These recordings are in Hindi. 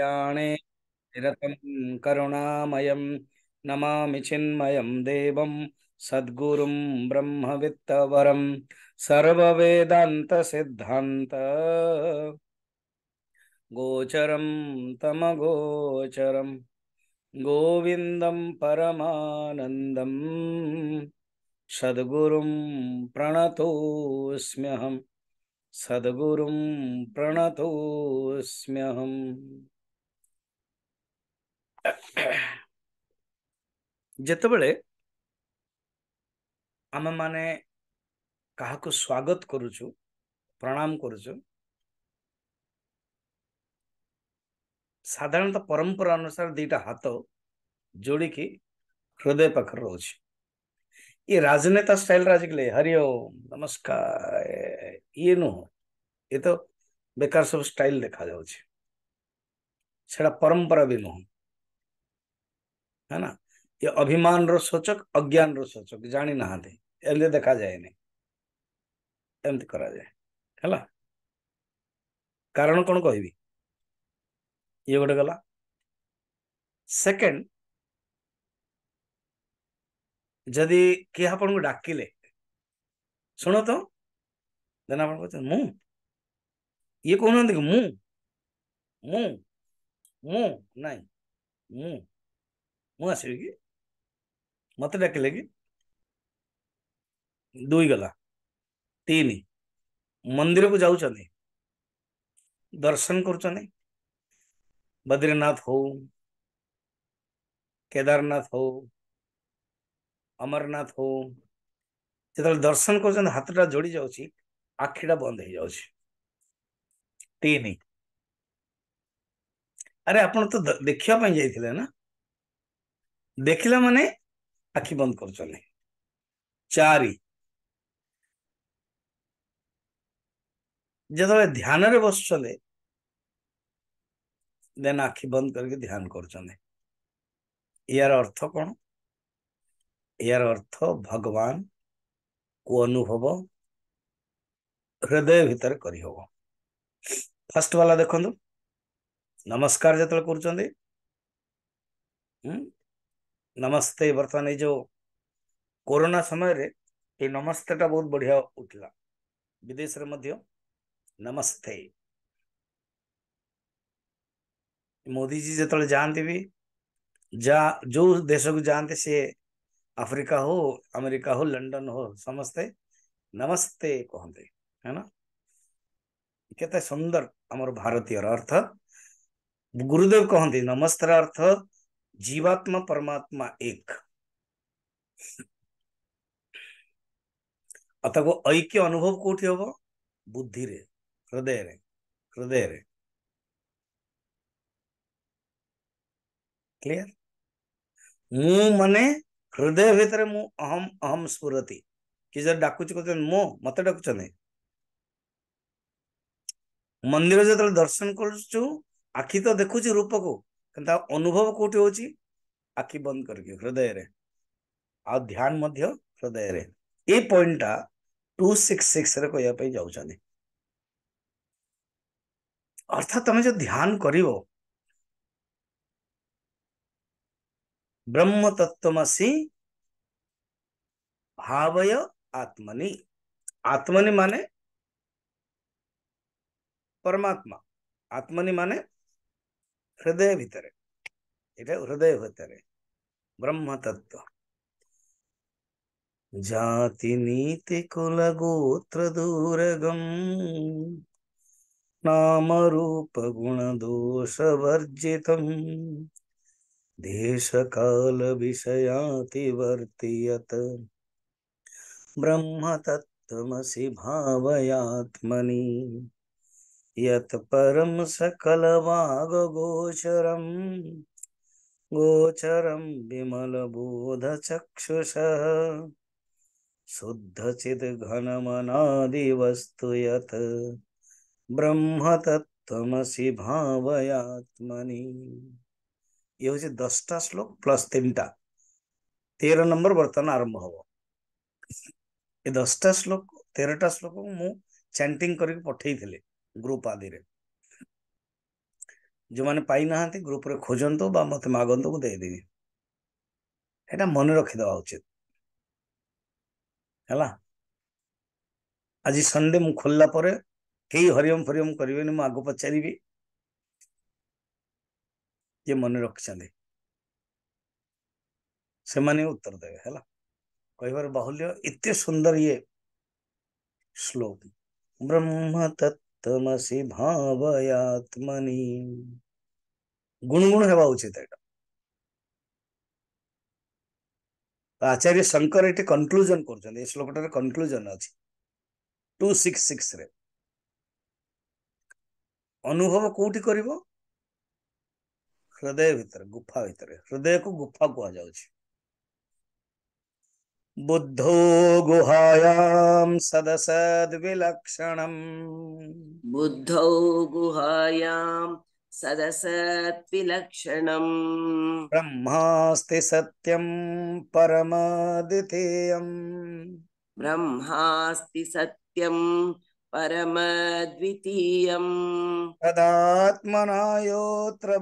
याणे निरतं करुणामयं नमामि चिन्मयं देवं सद्गुरुं सिद्धांत सर्ववेदान्तसिद्धान्त गोचरं तमगोचरं गोविन्दं परमानन्दं सद्गुरुं प्रणतोऽस्म्यहं सद्गुरुं प्रणतोऽस्म्यहम् ଯେତେବେଳେ ଆମେମାନେ କାହାକୁ ସ୍ୱାଗତ କରୁଛୁ ପ୍ରଣାମ କରୁଛୁ ସାଧାରଣତଃ ପରମ୍ପରା ଅନୁସାରେ ଦୁଇଟା ହାତ ଯୋଡ଼ିକି ହୃଦୟ ପାଖରେ ରହୁଛି ଇଏ ରାଜନେତା ଷ୍ଟାଇଲରେ ଆଜିକାଲି ହରି ନମସ୍କାର ଇଏ ନୁହଁ ଇଏ ତ ବେକାର ସବୁ ଷ୍ଟାଇଲ ଦେଖାଯାଉଛି ସେଟା ପରମ୍ପରା ବି ନୁହଁ है ना ये अभिमान रोचक अज्ञान रोचक जानी ना एमती देखा जाए नहीं करा जाए है कारण कौन कह ये गोटे गला सेकेंड जदि किए आप डाकिले शुण तो देन आप कहते मु ये कहना कि मु मु मु नहीं मु मुसवि कि मत डाक कि दुई गला तीन मंदिर को जा दर्शन कर बद्रीनाथ हो केदारनाथ हो अमरनाथ हो जो दर्शन कर हाथ जोड़ी जा आखिटा बंद हो जाए तीन अरे आप तो देखापी जाइए ना ଦେଖିଲା ମାନେ ଆଖି ବନ୍ଦ କରୁଛନ୍ତି ଚାରି ଯେତେବେଳେ ଧ୍ୟାନରେ ବସୁଛନ୍ତି ଦେନ୍ ଆଖି ବନ୍ଦ କରିକି ଧ୍ୟାନ କରୁଛନ୍ତି ଏହାର ଅର୍ଥ କ'ଣ ଏହାର ଅର୍ଥ ଭଗବାନକୁ ଅନୁଭବ ହୃଦୟ ଭିତରେ କରିହେବ ଫାର୍ଷ୍ଟ ବାଲା ଦେଖନ୍ତୁ ନମସ୍କାର ଯେତେବେଳେ କରୁଛନ୍ତି नमस्ते बर्तमान जो कोरोना समय रे ये नमस्ते टा बहुत बढ़िया उठला विदेश रे मध्य नमस्ते मोदी जी जत जाते भी जा जो देश को जाते से अफ्रीका हो अमेरिका हो लंडन हो समस्ते नमस्ते कहते है ना केते सुंदर आम भारतीय अर्थ गुरुदेव कहते नमस्ते अर्थ जीवात्मा परमात्मा एक अतः वो ऐक्य अनुभव कौट हम बुद्धि हृदय रे हृदय क्लियर मु मने हृदय भितर मु अहम अहम स्फुति कि जब डाकुच कहते मो मत डाकुच मंदिर जो दर्शन कर आखि तो देखु रूप को କିନ୍ତୁ ତା ଅନୁଭବ କୋଉଠି ହଉଛି ଆଖି ବନ୍ଦ କରିକି ହୃଦୟରେ ଆଉ ଧ୍ୟାନ ମଧ୍ୟ ହୃଦୟରେ ଏଇ ପଏଣ୍ଟଟା ଟୁ ସିକ୍ସ ସିକ୍ସରେ କହିବା ପାଇଁ ଯାଉଛନ୍ତି ଅର୍ଥାତ୍ ତମେ ଯୋଉ ଧ୍ୟାନ କରିବ ବ୍ରହ୍ମତତ୍ତ୍ୱମସି ଭାବୟ ଆତ୍ମନି ଆତ୍ମନି ମାନେ ପରମାତ୍ମା ଆତ୍ମନି ମାନେ હૃદય ભીતરે એટલે હૃદય ભીતરે બ્રહ્મ ಜಾತಿ ನೀತಿ ಕುಲ ಗೋತ್ರ ದೂರಗಂ ನಾಮರೂಪ ಗುಣ ದೋಷ ವರ್ಜಿತಂ ದೇಶ ಕಾಲ ವಿಷಯಾತಿ ವರ್ತಿಯತ ಬ್ರಹ್ಮ ಭಾವಯಾತ್ಮನಿ यत् परं सकलमागगोचरं गोचरं विमलबोधचक्षुषः शुद्धचिद्घनमनादिवस्तु यत् ब्रह्मतत्त्वमसि भावयात्मनि ये हो दसटा श्लोक प्लस तीन तीनटा तेरह नंबर बर्तन आरंभ हम ये दसटा श्लोक तेरहटा श्लोक मु चैंटिंग करके पठे ଗ୍ରୁପ୍ ଆଦିରେ ଯେଉଁମାନେ ପାଇନାହାନ୍ତି ଗ୍ରୁପ୍ରେ ଖୋଜନ୍ତୁ ବା ମୋତେ ମାଗନ୍ତୁ ମୁଁ ଦେଇଦେବି ଏଇଟା ମନେ ରଖିଦେବା ଉଚିତ ହେଲା ଆଜି ସନ୍ଡେ ମୁଁ ଖୋଲିଲା ପରେ କେହି ହରିଓମ ଫରିଓମ କରିବେନି ମୁଁ ଆଗ ପଚାରିବି ଯିଏ ମନେ ରଖିଛନ୍ତି ସେମାନେ ଉତ୍ତର ଦେବେ ହେଲା କହିବାର ବାହୁଲ୍ୟ ଏତେ ସୁନ୍ଦର ଇଏ ଶ୍ଲୋକ ବ୍ରହ୍ମ ତତ୍ଵ ତମସି ଭାବୟାତ୍ମନି ଗୁଣୁଗୁଣ ହେବା ଉଚିତ ଏଇଟା ଆଚାର୍ଯ୍ୟ ଶଙ୍କର ଏଠି କନକ୍ଲୁଜନ କରୁଛନ୍ତି ଏ ଶ୍ଳୋକଟାରେ କନକ୍ଲୁଜନ ଅଛି ଟୁ ସିକ୍ସ ସିକ୍ସରେ ଅନୁଭବ କୋଉଠି କରିବ ହୃଦୟ ଭିତରେ ଗୁଫା ଭିତରେ ହୃଦୟକୁ ଗୁଫା କୁହାଯାଉଛି बुद्धो गुहायां सदसद्विलक्षणम् बुद्धौ गुहायां सदसद्विलक्षणम् ब्रह्मास्ति सत्यं परमद्वितीयम् ब्रह्मास्ति सत्यं परमद्वितीयम् तदात्मना योऽत्र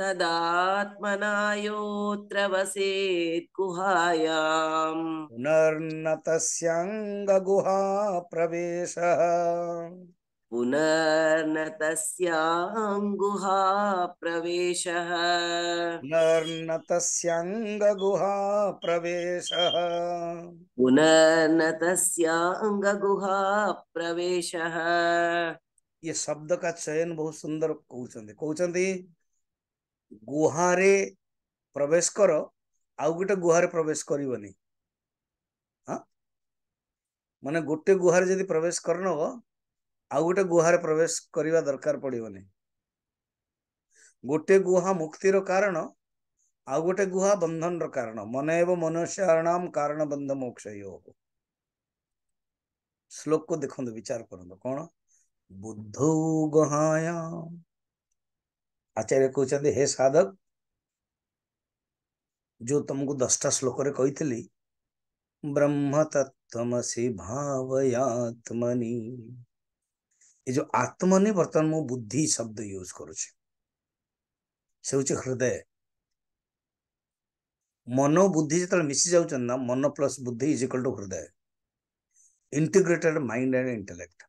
तदात्मनायोत्र वसेत् गुहायाम् पुनर्न प्रवेशः पुनर्न प्रवेशः पुनर्न प्रवेशः पुनर्न प्रवेशः ये शब्द का चयन बहुत सुंदर कहते कहते ଗୁହାରେ ପ୍ରବେଶ କର ଆଉ ଗୋଟେ ଗୁହାରେ ପ୍ରବେଶ କରିବନି ମାନେ ଗୋଟେ ଗୁହାରେ ଯଦି ପ୍ରବେଶ ନବ ଆଉ ଗୋଟେ ଗୁହାରେ ପ୍ରବେଶ କରିବା ଦରକାର ପଡ଼ିବନି ଗୋଟେ ଗୁହା ମୁକ୍ତିର କାରଣ ଆଉ ଗୋଟେ ଗୁହା ବନ୍ଧନର କାରଣ ମନେ ଏବଂ ମନୁଷ୍ୟାରଣାମ କାରଣ ବନ୍ଧ ମୋକ୍ଷ ହେବ ଶ୍ଳୋକ ଦେଖନ୍ତୁ ବିଚାର କରନ୍ତୁ କ'ଣ ବୁଦ୍ଧ ଗୁହାୟ आचार्य कहते हे साधक जो तुमको दसटा श्लोक कही ब्रह्म तत्वसी भावयात्मनि ये जो आत्मनि बर्तमान मो बुद्धि शब्द यूज कर हृदय मनो बुद्धि जो मिसी जा मन प्लस बुद्धि इजिकल टू हृदय इंटीग्रेटेड माइंड एंड इंटेलेक्ट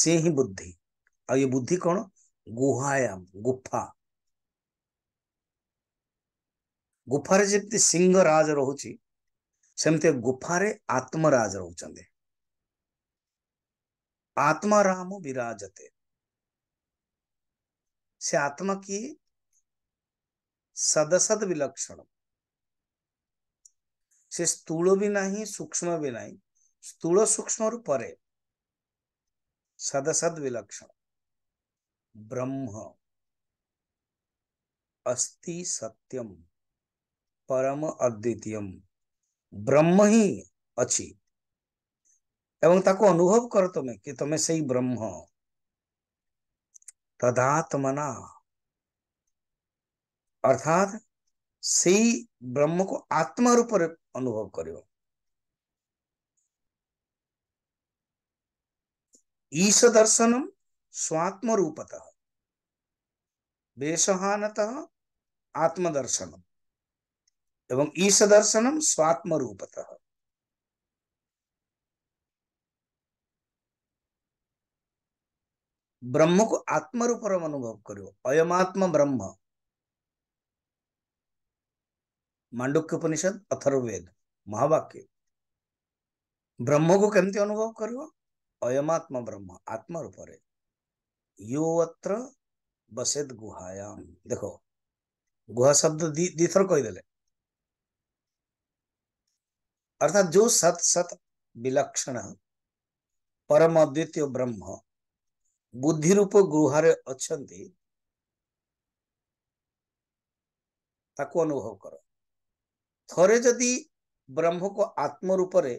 सी ही बुद्धि ଆଉ ଏ ବୁଦ୍ଧି କ'ଣ ଗୁହାୟାମ ଗୁଫା ଗୁଫାରେ ଯେମିତି ସିଂହରାଜ ରହୁଛି ସେମିତି ଗୁଫାରେ ଆତ୍ମରାଜ ରହୁଛନ୍ତି ଆତ୍ମାରାମ ବିରାଜତେ ସେ ଆତ୍ମା କିଏ ସଦସଦ ବିଲକ୍ଷଣ ସେ ସ୍ଥୂଳ ବି ନାହିଁ ସୂକ୍ଷ୍ମ ବି ନାହିଁ ସ୍ଥୂଳ ସୂକ୍ଷ୍ମରୁ ପରେ ସଦସଦ ବିଲକ୍ଷଣ ब्रह्म अस्थि सत्यम परम अद्वितीय ब्रह्म ही अच्छी एवं ताको अनुभव कर तुम कि तुम्हें सही ब्रह्म तदात्मना अर्थात सही ब्रह्म को आत्मा रूप अनुभव करो ईश दर्शनम स्वात्म रूपतः देशहानतः आत्मदर्शन एवं ईश दर्शनम स्वात्म रूपत ब्रह्म को आत्म रूप अनुभव कर अयमात्म ब्रह्म मांडुक्य अथर्वेद महावाक्य ब्रह्म को कमती अनुभव कर अयमात्म ब्रह्म आत्म रूप यो अत्र बसेद गुहायाम देखो गुहा शब्द दी, दीथर कही देले अर्थात जो सत सत विलक्षण परम अद्वितीय ब्रह्म बुद्धि रूप गृहरे ଅଛନ୍ତି ତାକୁ ଅନୁଭବ କର ଥରେ ଯଦି ବ୍ରହ୍ମକୁ ଆତ୍ମ ରୂପରେ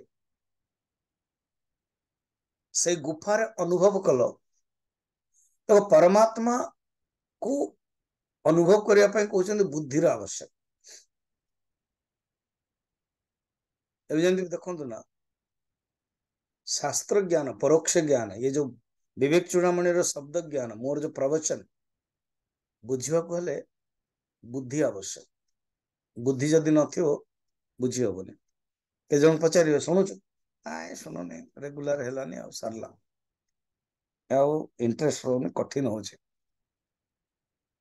ସେଇ ଗୁଫାରେ अनुभव କଲ तो परमात्मा କୁ ଅନୁଭବ କରିବା ପାଇଁ କହୁଛନ୍ତି ବୁଦ୍ଧିର ଆବଶ୍ୟକ ଏବେ ଯେମିତି ଦେଖନ୍ତୁ ନା ଶାସ୍ତ୍ର ଜ୍ଞାନ ପରୋକ୍ଷ ଜ୍ଞାନ ଏ ଯୋଉ ବିବେକ ଚୂଡ଼ାମଣିର ଶବ୍ଦ ଜ୍ଞାନ ମୋର ଯୋଉ ପ୍ରବଚନ ବୁଝିବାକୁ ହେଲେ ବୁଦ୍ଧି ଆବଶ୍ୟକ ବୁଦ୍ଧି ଯଦି ନଥିବ ବୁଝି ହବନି କେ ଜଣ ପଚାରିବେ ଶୁଣୁଛୁ ନାଇଁ ଶୁଣୁନି ରେଗୁଲାର ହେଲାନି ଆଉ ସାରିଲା ଆଉ ଇଣ୍ଟରେଷ୍ଟ ରହୁନି କଠିନ ହଉଛି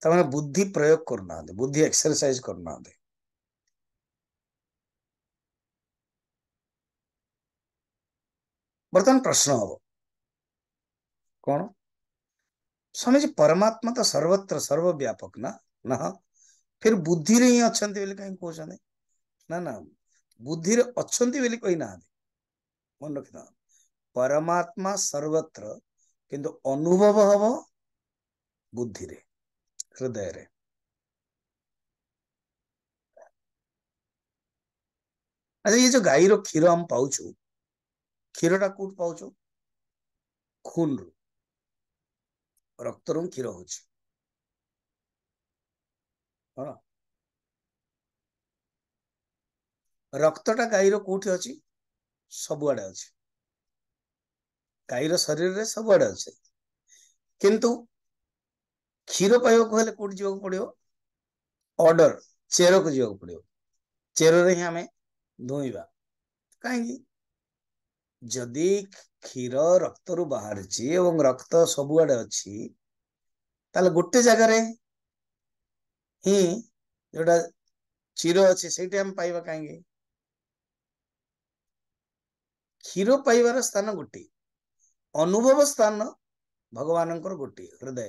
ତାମାନେ ବୁଦ୍ଧି ପ୍ରୟୋଗ କରୁନାହାନ୍ତି ବୁଦ୍ଧି ଏକ୍ସରସାଇଜ କରୁନାହାନ୍ତି ବର୍ତ୍ତମାନ ପ୍ରଶ୍ନ ହବ କ'ଣ ସ୍ୱାମୀଜୀ ପରମାତ୍ମା ତ ସର୍ବତ୍ର ସର୍ବବ୍ୟାପକ ନା ନା ଫିର ବୁଦ୍ଧିରେ ହିଁ ଅଛନ୍ତି ବୋଲି କାହିଁ କହୁଛନ୍ତି ନା ନା ବୁଦ୍ଧିରେ ଅଛନ୍ତି ବୋଲି କହିନାହାନ୍ତି ମନେ ରଖିଥାଉ ପରମାତ୍ମା ସର୍ବତ୍ର କିନ୍ତୁ ଅନୁଭବ ହବ ବୁଦ୍ଧିରେ credere. ଆଚ୍ଛା ଏ ଯୋଉ ଗାଈର କ୍ଷୀର ଆମେ ପାଉଛୁ କ୍ଷୀରଟା କୋଉଠୁ ପାଉଛୁ ଖୁନରୁ ରକ୍ତରୁ କ୍ଷୀର ହଉଛି ରକ୍ତଟା ଗାଈର କୋଉଠି ଅଛି ସବୁଆଡେ ଅଛି ଗାଈର ଶରୀରରେ ସବୁଆଡେ ଅଛି କିନ୍ତୁ କ୍ଷୀର ପାଇବାକୁ ହେଲେ କୋଉଠି ଯିବାକୁ ପଡିବ ଅର୍ଡର ଚେରକୁ ଯିବାକୁ ପଡିବ ଚେରରେ ହିଁ ଆମେ ଧୋଇବା କାହିଁକି ଯଦି କ୍ଷୀର ରକ୍ତରୁ ବାହାରୁଛି ଏବଂ ରକ୍ତ ସବୁଆଡେ ଅଛି ତାହେଲେ ଗୋଟେ ଜାଗାରେ ହିଁ ଯୋଉଟା କ୍ଷୀର ଅଛି ସେଇଠି ଆମେ ପାଇବା କାହିଁକି କ୍ଷୀର ପାଇବାର ସ୍ଥାନ ଗୋଟିଏ ଅନୁଭବ ସ୍ଥାନ ଭଗବାନଙ୍କର ଗୋଟିଏ ହୃଦୟ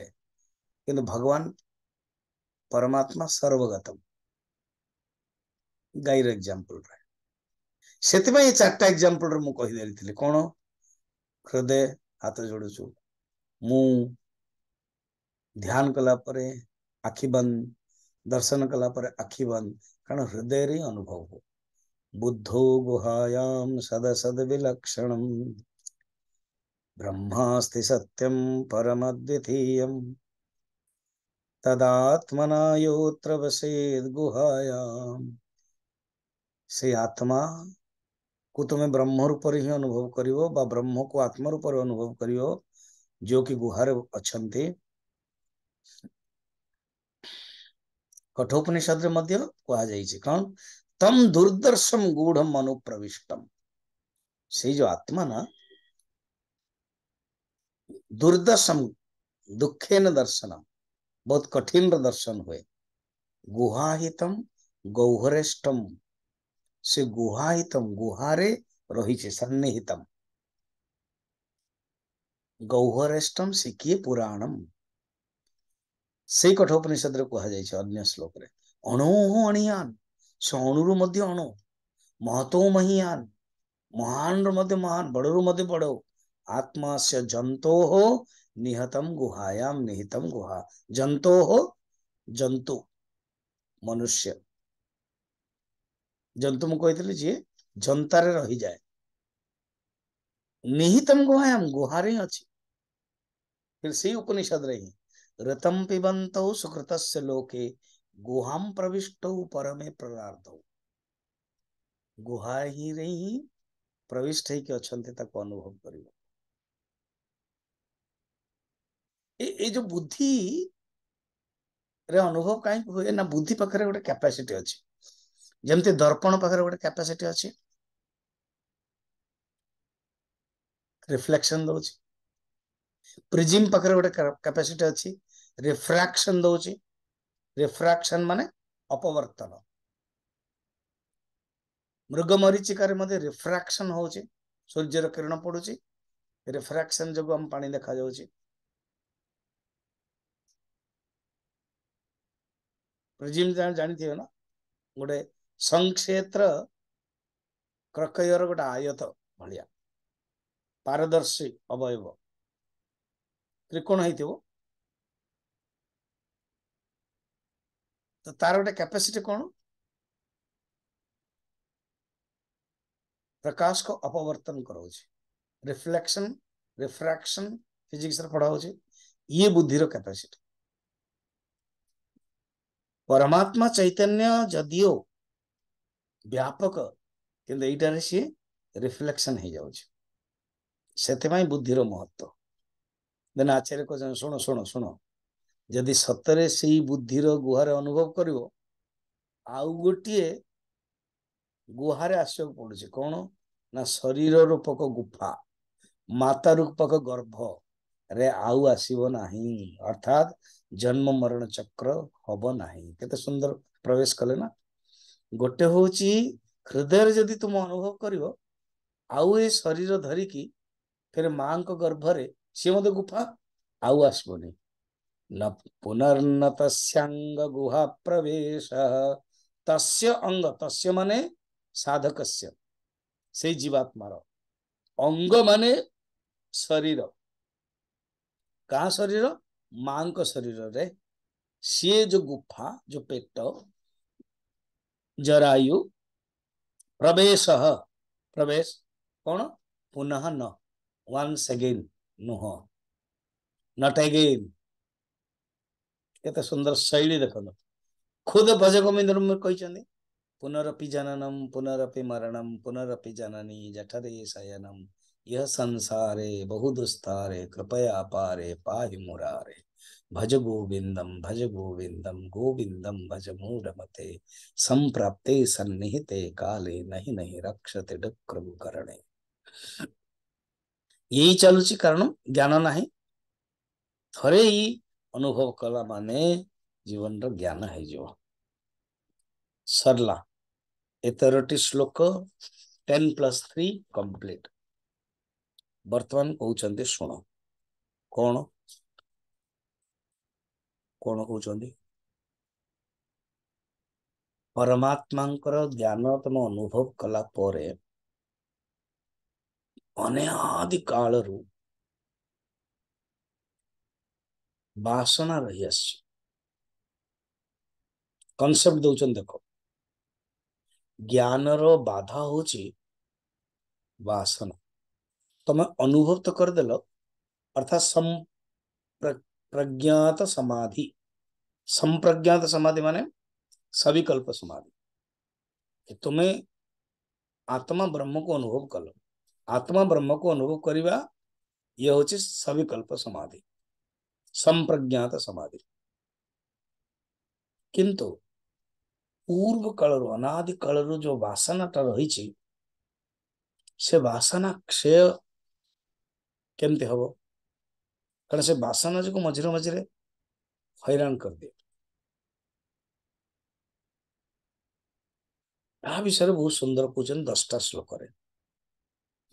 किंतु भगवान परमात्मा सर्वगतम गाई एग्जांपल रे सेति में ये थी कोनो हृदय हाथ जोड़ छु मु ध्यान कला परे आखि बंद दर्शन कला परे आखि बंद कारण हृदय रे अनुभव हो बुद्धो गुहायाम सदा सद विलक्षणम ब्रह्मास्ति सत्यम परम अद्वितीयम तदात्मना योत्र वसेद गुहायाम से आत्मा को तुम्हें ब्रह्म रूप ही अनुभव करियो बा ब्रह्म को आत्मा रूपर अनुभव करियो जो कि गुहार अच्छा कठोपनिषद रे मध्य कहुई कौन तम दुर्दर्शम गूढ़ अनुप्रविष्टम से जो आत्मा ना दुर्दर्शम दुखेन दर्शनम बहुत कठिन दर्शन हुए गुहाहितम गौहरेष्टम से गुहाहितम गुहारे रही सन्निहितम गौहरेष्टम से किए पुराणम से कठोपनिषद अन्य श्लोक अणु अणियान से अणु अणु महतो महियान महान रु महान बड़ रु बड़ो आत्मा से जंतो हो निहतम गुहायाम निहितम गुहा जंतो हो जंतु मनुष्य जंतु ମୁଁ କହିଥିଲି ଯିଏ ଜନ୍ତାରେ ରହିଯାଏ ନିହିତମ ଗୁହାୟାମ ଗୁହାରେ ହିଁ ଅଛି फिर से उपनिषद रही ऋतम पिबंत सुकृत लोके गुहाम प्रविष्ट परमे प्रार्थ गुहा ही रही प्रविष्ट है कि अच्छा अनुभव करियो ଏଇ ଯୋଉ ବୁଦ୍ଧିରେ ଅନୁଭବ କାହିଁକି ହୁଏ ନା ବୁଦ୍ଧି ପାଖରେ ଗୋଟେ କ୍ୟାପାସିଟି ଅଛି ଯେମିତି ଦର୍ପଣ ପାଖରେ ଗୋଟେ କ୍ୟାପାସିଟି ଅଛି ରିଫ୍ଲେକ୍ସନ ଦଉଛି ପ୍ରିଜିମ୍ ପାଖରେ ଗୋଟେ କ୍ୟାପାସିଟି ଅଛି ରିଫ୍ରାକ୍ସନ ଦଉଛି ରିଫ୍ରାକ୍ସନ ମାନେ ଅପବର୍ତ୍ତନ ମୃଗ ମରିଚିକାରେ ମଧ୍ୟ ରିଫ୍ରାକ୍ସନ ହଉଛି ସୂର୍ଯ୍ୟର କିରଣ ପଡୁଛି ରିଫ୍ରାକ୍ସନ ଯୋଗୁଁ ଆମ ପାଣି ଦେଖାଯାଉଛି ରେଜିମ୍ ଜାଣିଥିବେ ନା ଗୋଟେ ସଂକ୍ଷେତ୍ର କ୍ରକୟର ଗୋଟେ ଆୟତ ଭଳିଆ ପାରଦର୍ଶୀ ଅବୟବ ତ୍ରିକୋଣ ହେଇଥିବ ତ ତାର ଗୋଟେ କ୍ୟାପାସିଟି କ'ଣ ପ୍ରକାଶକୁ ଅପବର୍ତ୍ତନ କରାଉଛି ରିଫ୍ଲେକ୍ସନ୍ ରିଫ୍ରାକ୍ସନ୍ ଫିଜିକ୍ସରେ ପଢ଼ା ହେଉଛି ଇଏ ବୁଦ୍ଧିର କ୍ୟାପାସିଟି ପରମାତ୍ମା ଚୈତନ୍ୟ ଯଦିଓ ବ୍ୟାପକ କିନ୍ତୁ ଏଇଟାରେ ସିଏ ରିଫ୍ଲେକ୍ସନ ହେଇଯାଉଛି ସେଥିପାଇଁ ବୁଦ୍ଧିର ମହତ୍ଵ ଦେନ ଆଚାର୍ଯ୍ୟ କହୁଛନ୍ତି ଶୁଣ ଶୁଣ ଶୁଣ ଯଦି ସତରେ ସେଇ ବୁଦ୍ଧିର ଗୁହାରେ ଅନୁଭବ କରିବ ଆଉ ଗୋଟିଏ ଗୁହାରେ ଆସିବାକୁ ପଡ଼ୁଛି କ'ଣ ନା ଶରୀର ରୂପକ ଗୁଫା ମାତା ରୂପକ ଗର୍ଭରେ ଆଉ ଆସିବ ନାହିଁ ଅର୍ଥାତ୍ ଜନ୍ମ ମରଣ ଚକ୍ର ହବ ନାହିଁ କେତେ ସୁନ୍ଦର ପ୍ରବେଶ କଲେ ନା ଗୋଟେ ହଉଛି ହୃଦୟରେ ଯଦି ତୁମ ଅନୁଭବ କରିବ ଆଉ ଏ ଶରୀର ଧରିକି ଫେରେ ମାଙ୍କ ଗର୍ଭରେ ସିଏ ମଧ୍ୟ ଗୁଫା ଆଉ ଆସିବନି ପୁନର୍ନତ ସ୍ୟାଙ୍ଗ ଗୁହା ପ୍ରବେଶ ତସ୍ୟ ଅଙ୍ଗ ତସ୍ୟ ମାନେ ସାଧକସ୍ୟ ସେଇ ଜୀବାତ୍ମାର ଅଙ୍ଗ ମାନେ ଶରୀର କାହା ଶରୀର ମାଙ୍କ ଶରୀରରେ से जो गुफा जो पेट जरायु प्रवेश प्रवेश कौन पुनः न वंस अगेन नुह नट अगेन सुंदर शैली देख खुद भजक कही पुनरपि जननम पुनरपि मरणम पुनरपि जननी जठरे शयनम यह संसारे बहुदुस्तारे कृपया पारे पाहि मुरारे भज गोविंदम भज गोविंदम गोविंदम भज मूढ़मते संप्राप्ते सन्निहिते काले नहीं नहीं रक्षते डक्रम करणे यही चलुची कारण ज्ञान नाही ଥରେ ହିଁ ଅନୁଭବ କଲା ମାନେ ଜୀବନର ଜ୍ଞାନ ହେଇଯିବ ସରିଲା ଏ ତେରଟି ଶ୍ଲୋକ ଟେନ୍ ପ୍ଲସ୍ ଥ୍ରୀ କମ୍ପ୍ଲିଟ୍ ବର୍ତ୍ତମାନ କହୁଛନ୍ତି ଶୁଣ କ'ଣ କଣ କହୁଛନ୍ତି ପରମାତ୍ମାଙ୍କର ଜ୍ଞାନ ତମେ ଅନୁଭବ କଲା ପରେ ଅନେକ କାଳରୁ ବାସନା ରହିଆସିଛି କନସେପ୍ଟ ଦଉଛନ୍ତି ଦେଖ ଜ୍ଞାନର ବାଧା ହଉଛି ବାସନା ତମେ ଅନୁଭବ ତ କରିଦେଲ ଅର୍ଥାତ୍ ପ୍ରଜ୍ଞାତ ସମାଧି संप्रज्ञात समाधि माने सविकल्प समाधि तुम्हें आत्मा ब्रह्म को अनुभव कल आत्मा ब्रह्म को अनुभव करवा यह हूँ सविकल्प समाधि संप्रज्ञात समाधि किंतु पूर्व कालर अनादि कालर जो टा रही से वासना क्षय केमती हम कारण से वासना जो मझे मझे ହଇରାଣ କରିଦିଏ ଦିଏ ତା ବିଷୟରେ ବହୁତ ସୁନ୍ଦର କହୁଛନ୍ତି ଦଶଟା ଶ୍ଳୋକରେ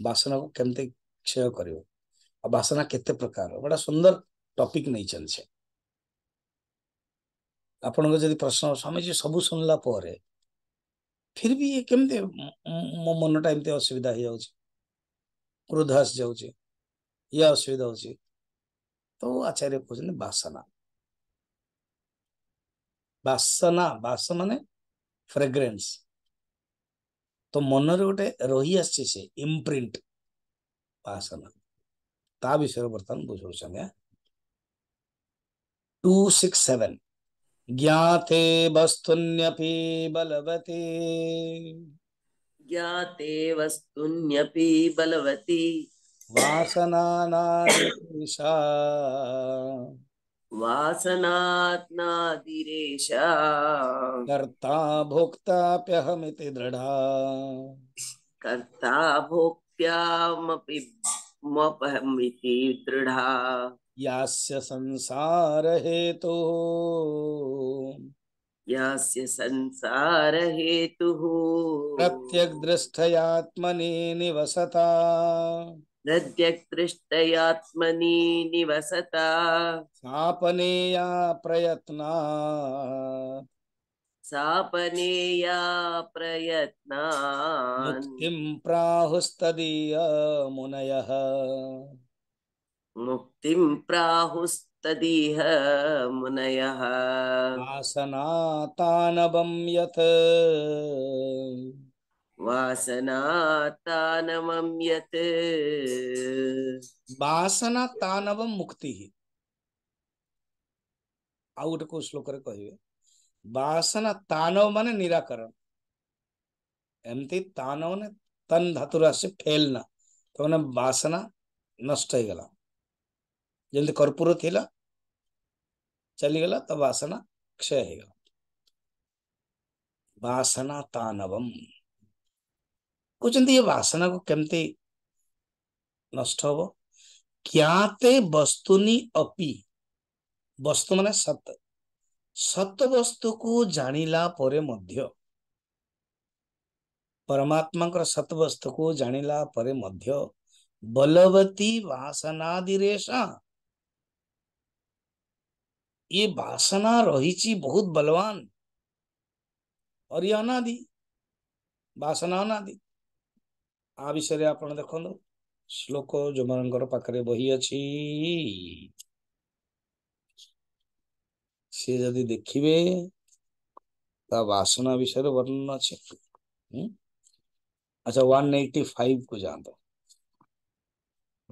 ବାସନାକୁ କେମିତି କ୍ଷୟ କରିବ ଆଉ ବାସନା କେତେ ପ୍ରକାର ଗୋଟେ ସୁନ୍ଦର ଟପିକ ନେଇଛନ୍ତି ସେ ଆପଣଙ୍କ ଯଦି ପ୍ରଶ୍ନ ସ୍ୱାମୀଜୀ ସବୁ ଶୁଣିଲା ପରେ ଫିର ବି କେମିତି ମୋ ମନଟା ଏମିତି ଅସୁବିଧା ହେଇଯାଉଛି କ୍ରୋଧ ଆସିଯାଉଛି ଇଏ ଅସୁବିଧା ହେଉଛି ତ ଆଚାର୍ଯ୍ୟ କହୁଛନ୍ତି ବାସନା बासना बास मान फ्रेग्रेन्स तो मन रोटे रही आस इम्रिंट बासना बर्तमान बुझे टू सिक्स सेवेन ज्ञाते बलवती कर्ता भोक्ताप्यहमिति दृढा कर्ता भोक्त्यामपि मपहमिति दृढा यास्य संसार हेतु यास्य संसार हेतु प्रत्यग्दृष्टयात्मनि निवसता दध्यकृष्टयात्मनि निवसता स्थापनेया प्रयत्ना सापनेया प्रयत्ना मुक्तिं प्राहुस्तदीय मुनयः मुक्तिं प्राहुस्तदीह मुनयः आसनातानवं यत् वासनातानवम यत वासना तानवम मुक्ति ଆଉ ଗୋଟେ କୋଉ ଶ୍ଲୋକରେ କହିବେ ବାସନା ତାନବ ମାନେ ନିରାକରଣ ଏମିତି ତାନବ ମାନେ ତନ୍ ଧାତୁରୁ ଆସି ଫେଲ୍ ନା ତ ମାନେ ବାସନା ନଷ୍ଟ ହେଇଗଲା ଯେମିତି କର୍ପୂର ଥିଲା ଚାଲିଗଲା ତ ବାସନା କ୍ଷୟ ହେଇଗଲା ବାସନା ତାନବମ୍ कहते ये बासना को कमती नष्ट हम ज्ञाते वस्तुनि अपि वस्तु मान सत सत वस्तु को जान ला परमात्मा सत वस्तु को जान ला बलवती वासनादिश ये बासना रही बहुत बलवान और ये अनादि बासना अनादि ಆ ବିଷୟରେ ଆପଣ ଦେଖନ୍ତୁ ଶ୍ଳୋକ ଯେଉଁମାନଙ୍କର ପାଖରେ ବହି ଅଛି ସିଏ ଯଦି ଦେଖିବେ ତା ବାସନା ବିଷୟରେ ବର୍ଣ୍ଣନା ଅଛି ଆଚ୍ଛା ୱାନ୍ ଏଇଟି ଫାଇଭ୍ କୁ ଯାଆନ୍ତୁ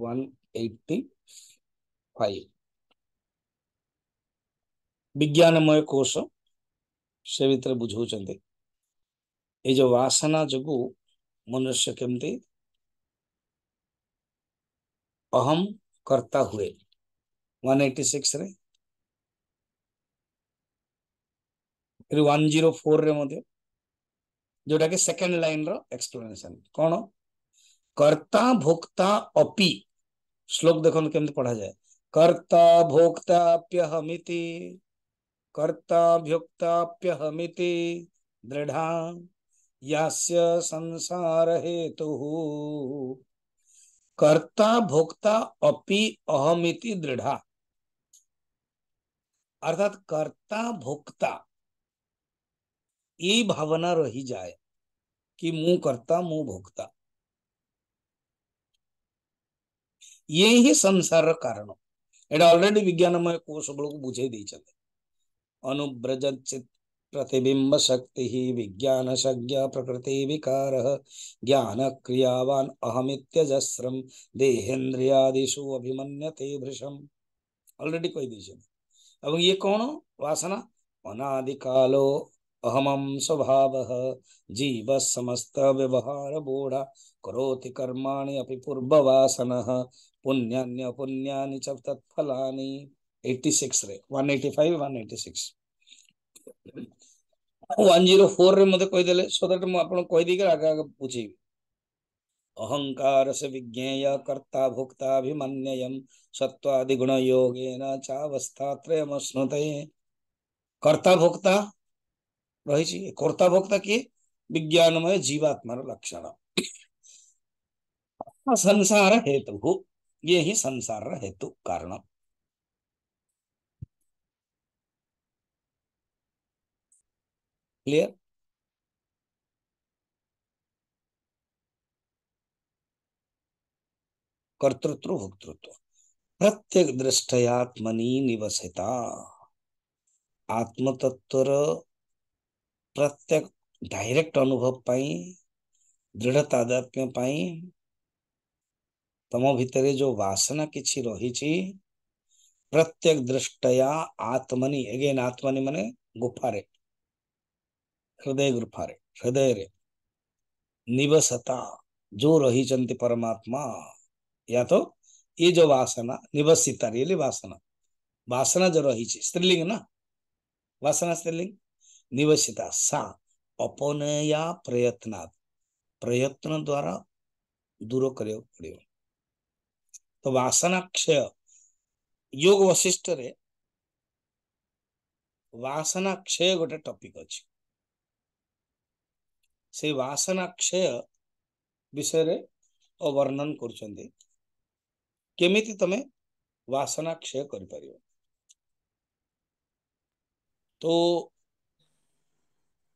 ୱାନ୍ ଏଇଟି ଫାଇଭ୍ ବିଜ୍ଞାନମୟ କୋଷ ସେ ଭିତରେ ବୁଝଉଛନ୍ତି ଏଇ ଯୋଉ ବାସନା ଯୋଗୁଁ मनुष्य केमती अहम करता हुए 186 रे फिर 104 रे मध्य जोटा कि सेकंड लाइन रो एक्सप्लेनेशन कौन कर्ता भोक्ता अपि श्लोक देखो केमती पढ़ा जाए कर्ता भोक्ता अप्यहमिति कर्ता भोक्ता अप्यहमिति दृढ़ यास्य संसार हेतु तो कर्ता भोक्ता अपि अहमिति दृढ़ा अर्थात कर्ता भोक्ता ये भावना रही जाए कि मुंह कर्ता मुंह भोक्ता ये ही संसार कारण एटा अलरेडी विज्ञानमय कोष बड़क बुझे अनुव्रज चित्त प्रतिबिंब शक्ति ही विज्ञान संज्ञा प्रकृति विकार ज्ञान क्रियावान अहमित्यजस्रम देहेन्द्रियादिशु अभिमन्यते भृशम ऑलरेडी कोई दीजिए अब ये कौन वासना अनादिकालो अहम स्वभाव जीव समस्त व्यवहार बोढ़ा करोति कर्माणि अपि पूर्ववासन पुण्यान्य पुण्यानि च तत्फलानि 86 रे 185 186 अहंकार से विज्ञेय कर्ता भोक्ता सत्वादि गुण योगे नावस्थात्रुत कर्ता भोक्ता रही कर्ता भोक्ता किए विज्ञानमय जीवात्मार लक्षण संसार हेतु ये ही संसार हेतु कारण क्लियर कर्तृत्व भोक्तृत्व प्रत्येक दृष्टयात्मनि निवसिता आत्मतत्व प्रत्येक डायरेक्ट अनुभव पाई दृढ़ तादात्म्य पाई तम ଭିତରେ जो वासना କିଛି रही प्रत्येक दृष्टया ଆତ୍ମନି ଏଗେନ୍ ଆତ୍ମନି ମାନେ ଗୁଫାରେ हृदय गृफारे हृदय निवसता जो रही चंती परमात्मा या तो ये जो वासना निवसिता रियली वासना वासना जो रही स्त्रीलिंग ना वासना स्त्रीलिंग निवसिता सा अपने या प्रयत्नात् प्रयत्न द्वारा दूर कर पड़ो तो वासना क्षय योग वशिष्ठ रे वासना क्षय गोटे टपिक अच्छी সেই ବାସନା କ୍ଷୟ ବିଷୟରେ ବର୍ଣ୍ଣନ କରୁଛନ୍ତି କେମିତି ତମେ ବାସନା କ୍ଷୟ କରିପାରିବ ତ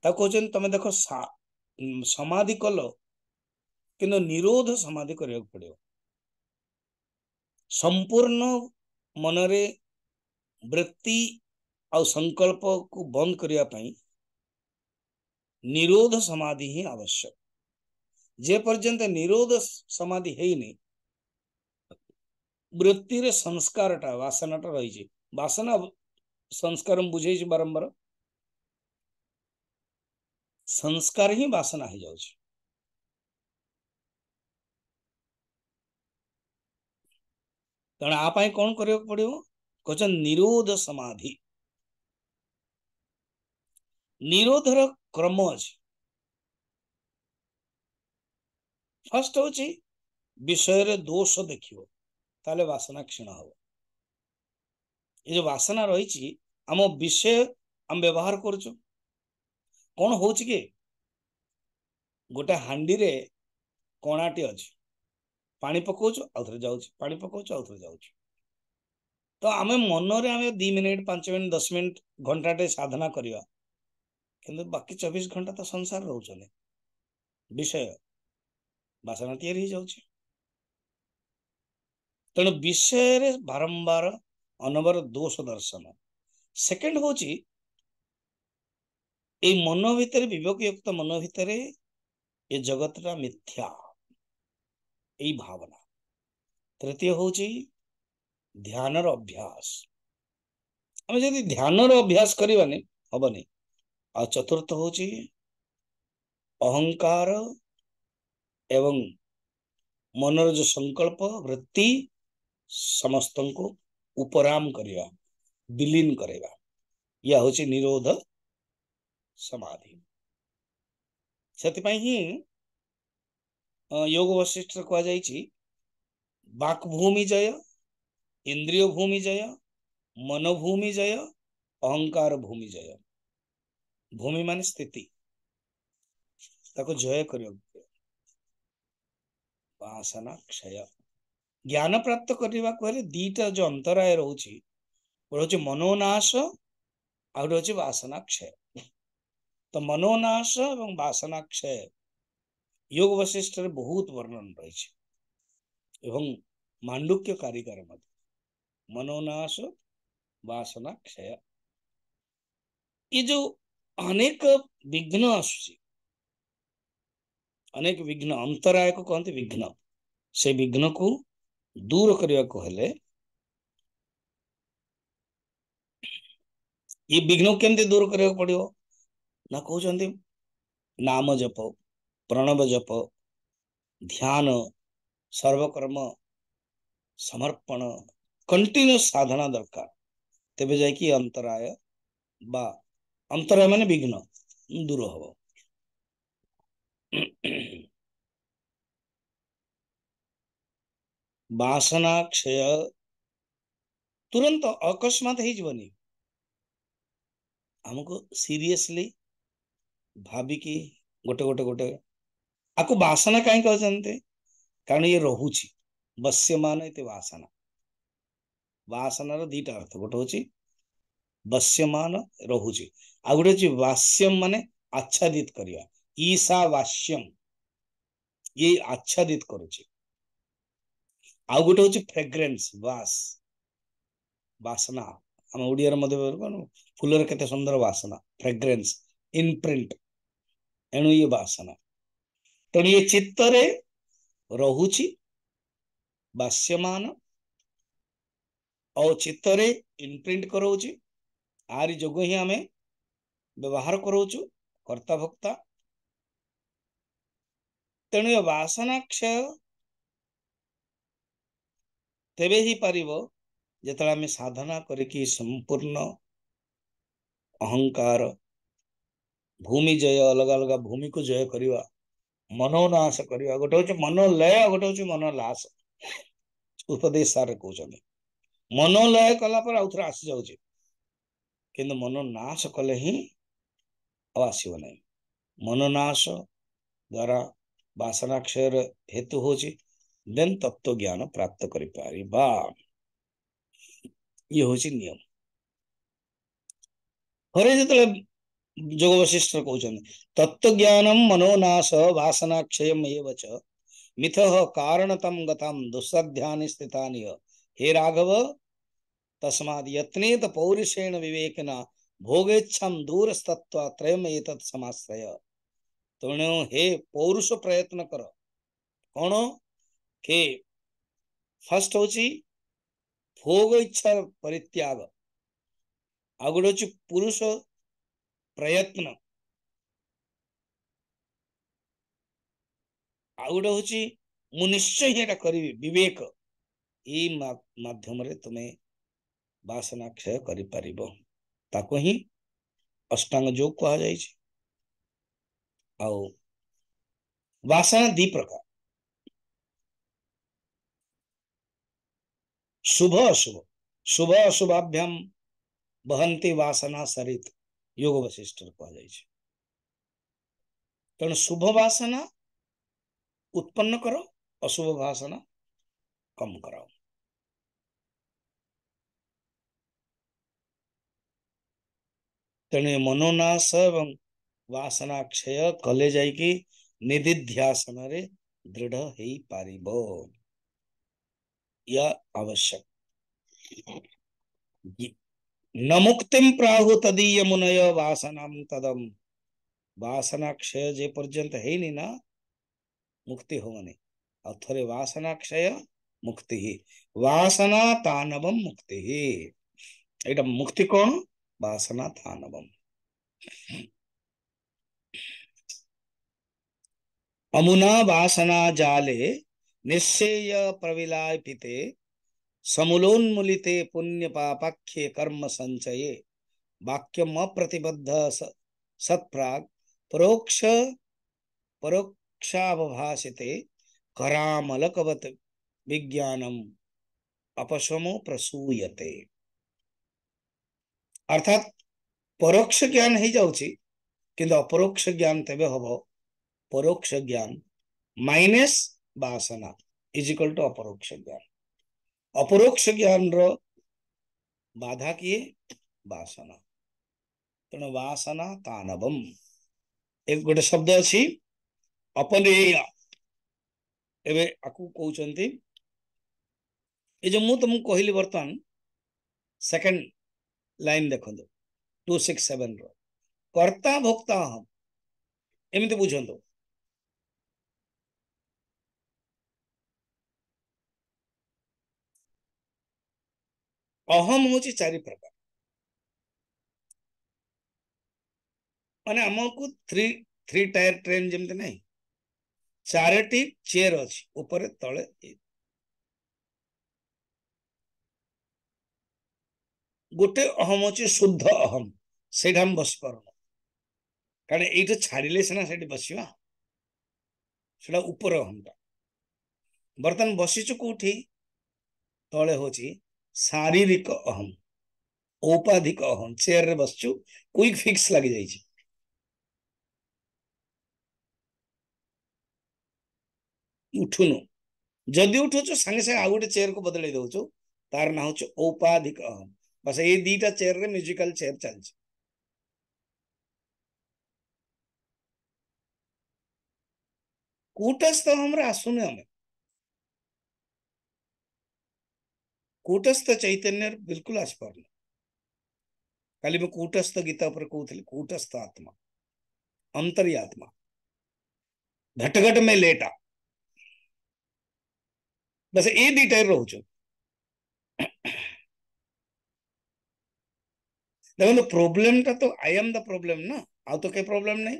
ତାକୁ କହୁଛନ୍ତି ତମେ ଦେଖ ସମାଧି କଲ କିନ୍ତୁ ନିରୋଧ ସମାଧି କରିବାକୁ ପଡିବ ସମ୍ପୂର୍ଣ୍ଣ ମନରେ ବୃତ୍ତି ଆଉ ସଂକଳ୍ପକୁ ବନ୍ଦ କରିବା ପାଇଁ निरोध समाधि ही आवश्यक जेपर्यंत निरोध समाधि है ही नाही वृत्तीर संस्कारटा वासनाटा रहिजे वासना संस्कारम बुझेजी बारंबार संस्कार ही वासना ହେଇଯାଉଛି ତେଣୁ ଆ ପାଇଁ କ'ଣ କରିବାକୁ ପଡିବ କହୁଛନ୍ତି ନିରୋଧ ସମାଧି ନିରୋଧର କ୍ରମ ଅଛି ଫାର୍ଷ୍ଟ ହେଉଛି ବିଷୟରେ ଦୋଷ ଦେଖିବ ତାହେଲେ ବାସନା କ୍ଷୀଣ ହେବ ଏ ଯେଉଁ ବାସନା ରହିଛି ଆମ ବିଷୟ ଆମେ ବ୍ୟବହାର କରୁଛୁ କ'ଣ ହେଉଛି କି ଗୋଟେ ହାଣ୍ଡିରେ କଣାଟି ଅଛି ପାଣି ପକାଉଛୁ ଆଉଥରେ ଯାଉଛି ପାଣି ପକାଉଛୁ ଆଉଥରେ ଯାଉଛି ତ ଆମେ ମନରେ ଆମେ ଦୁଇ ମିନିଟ୍ ପାଞ୍ଚ ମିନିଟ୍ ଦଶ ମିନିଟ୍ ଘଣ୍ଟାଟେ ସାଧନା କରିବା କିନ୍ତୁ ବାକି ଚବିଶ ଘଣ୍ଟା ତ ସଂସାର ରହୁଛନ୍ତି ବିଷୟ ବାସନା ତିଆରି ହେଇଯାଉଛି ତେଣୁ ବିଷୟରେ ବାରମ୍ବାର ଅନବର ଦୋଷ ଦର୍ଶନ ସେକେଣ୍ଡ ହଉଛି ଏଇ ମନ ଭିତରେ ବିବେକଯୁକ୍ତ ମନ ଭିତରେ ଏ ଜଗତଟା ମିଥ୍ୟା ଏଇ ଭାବନା ତୃତୀୟ ହଉଛି ଧ୍ୟାନର ଅଭ୍ୟାସ ଆମେ ଯଦି ଧ୍ୟାନର ଅଭ୍ୟାସ କରିବାନି ହବନି आ चतुर्थ हूँ अहंकार एवं मनर जो संकल्प वृत्ति समस्त को उपराम करवा विलीन करवा यह हूँ निरोध समाधि से योग वशिष्ठ कह बाक भूमि जय इंद्रिय भूमि जय मनोभूमि जय अहंकार भूमि जय ভূমি মানে ସ୍ଥିତି ତାକୁ ଜୟ କରିବାକୁ ବାସନା କ୍ଷୟ ଜ୍ଞାନ ପ୍ରାପ୍ତ କରିବାକୁ ହେଲେ ଦିଟା ଯୋଉ ଅନ୍ତରାୟ ରହୁଛି ଗୋଟେ ହଉଛି ମନୋନାଶ ଆଉ ଗୋଟେ ହଉଛି ବାସନା କ୍ଷୟ ତ ମନୋନାଶ ଏବଂ ବାସନା କ୍ଷୟ ଯୋଗ ବଶିଷ୍ଠରେ ବହୁତ ବର୍ଣ୍ଣନ ରହିଛି এবং মান্ডুক্য কারিকার মধ্যে মনোনাশ বাসনা ক্ষয় ये जो అనేక విఘ్న ఆశుచి అనేక విఘ୍ନ ଅନ୍ତରାୟକୁ କହନ୍ତି ବିଘ୍ନ ସେ ବିଘ୍ନକୁ ଦୂର କରିବାକୁ ହେଲେ ଏ ବିଘ୍ନକୁ କେମିତି ଦୂର କରିବାକୁ ପଡିବ ନା କହୁଛନ୍ତି ନାମ ଜପ ପ୍ରଣବ ଜପ ଧ୍ୟାନ ସର୍ବକର୍ମ ସମର୍ପଣ କଣ୍ଟିନ୍ୟୁସ୍ ସାଧନା ଦରକାର ତେବେ ଯାଇକି ଅନ୍ତରାୟ ବା ଅନ୍ତର ମାନେ ବିଘ୍ନ ଦୂର ହବ ବାସନା କ୍ଷୟ ତୁରନ୍ତ ଅକସ୍ମାତ ହେଇଯିବନି ଆମକୁ ସିରିୟସଲି ଭାବିକି ଗୋଟେ ଗୋଟେ ଗୋଟେ ଆକୁ ବାସନା କାହିଁ କହୁଛନ୍ତି କାରଣ ଇଏ ରହୁଛି ବସ୍ୟମାନ ଏତେ ବାସନା ବାସନାର ଦୁଇଟା ଅର୍ଥ ଗୋଟେ ହଉଛି ବସ୍ୟମାନ ରହୁଛି ଆଉ ଗୋଟେ ହେଉଛି ବାସ୍ୟମ ମାନେ ଆଚ୍ଛାଦିତ କରିବା ଈଶା ବାସ୍ୟମ ଇଏ ଆଚ୍ଛାଦିତ କରୁଛି ଆଉ ଗୋଟେ ହଉଛି ଫ୍ରେଗ୍ରାନ୍ସ ବାସ୍ ବାସନା ଆମେ ଓଡ଼ିଆରେ ମଧ୍ୟ କଣ ଫୁଲର କେତେ ସୁନ୍ଦର ବାସନା ଫ୍ରେଗ୍ରାନ୍ସ ଇନପ୍ରିଣ୍ଟ ଏଣୁ ଇଏ ବାସନା ତେଣୁ ଇଏ ଚିତ୍ତରେ ରହୁଛି ବାସ୍ୟମାନ ଆଉ ଚିତ୍ତରେ ଇନପ୍ରିଣ୍ଟ କରାଉଛି ଆରି ଯୋଗୁଁ ହିଁ ଆମେ ବ୍ୟବହାର କରୁଛୁ କର୍ତ୍ତା ଭକ୍ତା ତେଣୁ ଏ ବାସନା କ୍ଷୟ ତେବେ ହିଁ ପାରିବ ଯେତେବେଳେ ଆମେ ସାଧନା କରିକି ସମ୍ପୂର୍ଣ୍ଣ ଅହଙ୍କାର ଭୂମି ଜୟ ଅଲଗା ଅଲଗା ଭୂମିକୁ ଜୟ କରିବା ମନୋନାଶ କରିବା ଗୋଟେ ହଉଛି ମନୋଲୟ ଗୋଟେ ହଉଛି ମନୋଲାଶ ଉପଦେଶ ସାର କହୁଛନ୍ତି ମନୋଲୟ କଲା ପରେ ଆଉ ଥରେ ଆସିଯାଉଛି କିନ୍ତୁ ମନୋନାଶ କଲେ ହିଁ आशीव ना मननाश द्वारा बासनाक्षय हेतु हूँ दे तत्व ज्ञान प्राप्त कर वशिष्ठ कौन तत्व मनोनाश वासनाक्षय मिथ कारण कारणतम गुस्सध्या स्थित हे राघव तस्मा यत्नेत पौरषेण विवेकना भोगेच्छम दूरस्तत्वात्रयम एतत् समाश्रय ତେଣୁ ହେ ପୌରୁଷ ପ୍ରୟତ୍ନ କର କ'ଣ କେ ଫାଷ୍ଟ ହେଉଛି ଭୋଗ ଇଚ୍ଛା ପରିତ୍ୟାଗ ଆଉ ଗୋଟେ ହେଉଛି ପୁରୁଷ ପ୍ରୟତ୍ନ ଆଉ ଗୋଟେ ହେଉଛି ମୁଁ ନିଶ୍ଚୟ ହିଁ ଏଇଟା କରିବି ବିବେକ ଏଇ ମାଧ୍ୟମରେ ତୁମେ ବାସନାକ୍ଷୟ କରିପାରିବ ताको ही अष्टांग जोग कह जाए छे वासना दी प्रकार शुभ अशुभ शुभ अशुभाभ्यम बहंते वासना सरित योग वशिष्ठ कह जाए छे शुभ वासना उत्पन्न करो अशुभ वासना कम कराओ तेणु मनोनाश एवं वासना क्षय कले ଯାଇକି निधिध्यासन दृढ़ हो पार आवश्यक न मुक्ति प्राहु तदीय मुनय वासना तदम वासना क्षय जे पर्यंत है नहीं ना मुक्ति हो नहीं वासना क्षय मुक्ति ही वासना तानवम मुक्ति ही एटा मुक्ति कौन वासना थानवम अमुना वासना जाले निश्चय प्रविलापिते समूलोन्मूलिते पुण्य पापाख्ये कर्म संचये वाक्यम अप्रतिबद्ध सत्प्राग परोक्ष परोक्षावभाषिते करामलकवत विज्ञानम अपशमो प्रसूयते অর্থাৎ পরোক্ষ জ্ঞান ହେଇଯାଉଛି କିନ୍ତୁ ଅପରୋକ୍ଷ ଜ୍ଞାନ ତେବେ ହବ ପରୋକ୍ଷ ଜ୍ଞାନ ମାଇନସ୍ ବାସନା ଇଜିକାଲ ଟୁ ଅପରୋକ୍ଷ ଜ୍ଞାନ ଅପରୋକ୍ଷ ଜ୍ଞାନର ବାଧା କିଏ ବାସନା ତେଣୁ ବାସନା ତାନବମ୍ ଏ ଗୋଟେ ଶବ୍ଦ ଅଛି ଅପନେୟ ଏବେ ଆକୁ କହୁଛନ୍ତି ଏ ଯୋଉ ମୁଁ ତମକୁ କହିଲି ବର୍ତ୍ତମାନ ସେକେଣ୍ଡ ଲାଇନ୍ ଦେଖନ୍ତୁ ଟୁ ସିକ୍ସ ସେଭେନର କର୍ତ୍ତା ଭୋକ୍ତା ଅହମ୍ ଏମିତି ବୁଝନ୍ତୁ ଅହମ୍ ହେଉଛି ଚାରି ପ୍ରକାର ମାନେ ଆମକୁ ଥ୍ରୀ ଥ୍ରୀ ଟାୟାର ଟ୍ରେନ୍ ଯେମିତି ନାହିଁ ଚାରୋଟି ଚେୟାର ଅଛି ଉପରେ ତଳେ ଗୋଟେ ଅହମ ଅଛି ଶୁଦ୍ଧ ଅହମ୍ ସେଇଠି ଆମେ ବସିପାରୁନୁ କାରଣ ଏଇଠି ଛାଡ଼ିଲେ ସିନା ସେଠି ବସିବା ସେଇଟା ଉପର ଅହମଟା ବର୍ତ୍ତମାନ ବସିଛୁ କୋଉଠି ତଳେ ହଉଛି ଶାରୀରିକ ଅହମ୍ ଔପାଧିକ ଅହମ୍ ଚେୟାରରେ ବସିଛୁ କୁଇକ୍ ଫିକ୍ସ ଲାଗିଯାଇଛି ଉଠୁନୁ ଯଦି ଉଠୁଛୁ ସାଙ୍ଗେ ସାଙ୍ଗେ ଆଉ ଗୋଟେ ଚେୟାରକୁ ବଦଳେଇ ଦଉଛୁ ତାର ନାଁ ହଉଛି ଔପାଧିକ ଅହମ୍ बस ये दीटा चेर रे म्यूजिकल चेर चल जी कूटस्थ तो हमरा आसुने हमें कूटस्थ चैतन्य बिल्कुल आसपर्ण कल मैं कूटस्थ गीता पर कहूली कूटस्थ आत्मा अंतरी आत्मा घटघट में लेटा बस ये दीटे रोच ଦେଖନ୍ତୁ ପ୍ରୋବ୍ଲେମଟା ତ ଆଇ ଆମ୍ ଦ ପ୍ରୋବ୍ଲେମ ନା ଆଉ ତ କେହି ପ୍ରୋବ୍ଲେମ ନାହିଁ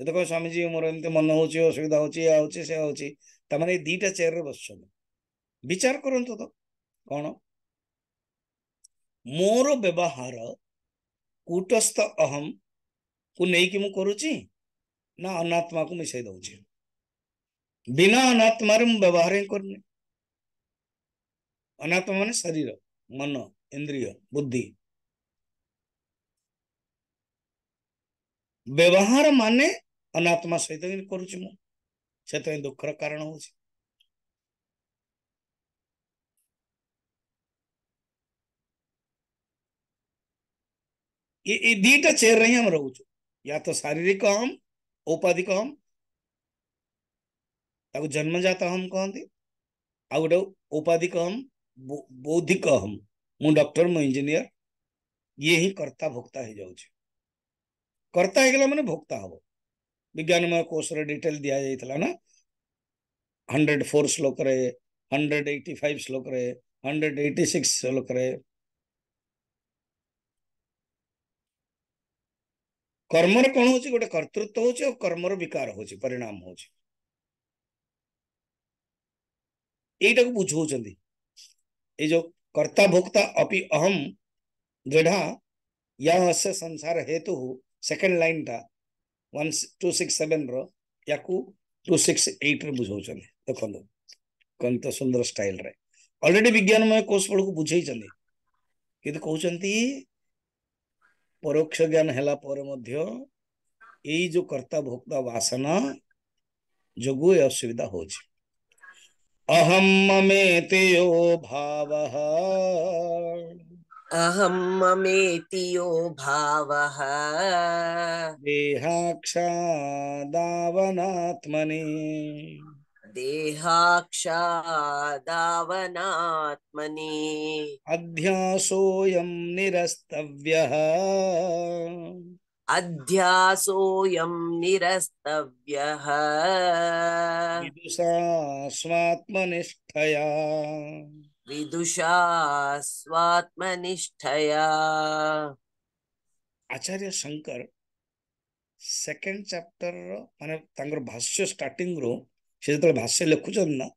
ଯଦି କହିବେ ସ୍ୱାମୀଜୀ ମୋର ଏମିତି ମନ ହେଉଛି ଅସୁବିଧା ହେଉଛି ଏହା ହେଉଛି ସେୟା ହେଉଛି ତାମାନେ ଏଇ ଦୁଇଟା ଚେୟାରରେ ବସୁଛନ୍ତି ବିଚାର କରନ୍ତୁ ତ କ'ଣ ମୋର ବ୍ୟବହାର କୁଟସ୍ଥ ଅହମ୍କୁ ନେଇକି ମୁଁ କରୁଛି ନା ଅନାତ୍ମାକୁ ମିଶାଇ ଦେଉଛି ବିନା ଅନାତ୍ମାରେ ମୁଁ ବ୍ୟବହାର ହିଁ କରୁନି ଅନାତ୍ମା ମାନେ ଶରୀର ମନ इंद्रिय बुद्धि व्यवहार माने अनात्मा सहित କିନ୍ତୁ କରୁଛି ମୁଁ ସେଥିପାଇଁ ये ये दीटा चेहर रहे हम रोच या तो शारीरिक हम औपाधिक हम जन्मजात हम कहते आ गोटे औपाधिक हम बौद्धिक हम मु डक्टर मु इंजीनियर ये ही कर्ता भोक्ता है जाऊँ कर्ता है मैंने भोक्ता हम विज्ञानमय कोर्स डिटेल दि जाइए ना हंड्रेड फोर श्लोक हंड्रेड एट्टी फाइव श्लोक हंड्रेड एट्टी सिक्स श्लोक कर्मर कौन हो गए कर्तृत्व हूँ कर्म विकार हो परिणाम हूँ यही ये कर्ता भोक्ता अपि अहम दृढ़ यह से संसार हेतु सेकंड लाइन टा वन टू सिक्स सेवेन रु टू सिक्स एट बुझाऊँ देख तो सुंदर स्टाइल रे विज्ञान में कोर्स बड़ को बुझे कि कहते परोक्ष ज्ञान है जो कर्ता भोक्ता वासना जोगु असुविधा होची अहम ममेति यो भाव अहम ममेति यो भावः देहाक्षादावनात्मनि देहाक्षादावनात्मनि अध्यासोऽयं निरस्तव्यः अध्यासोऽयं निरस्तव्यः विदुषा स्वात्मनिष्ठया विदुषा स्वात्मनिष्ठया आचार्य शंकर सेकंड चैप्टर माने तंगर भाष्य स्टार्टिंग रो से जब भाष्य लिखुचन ना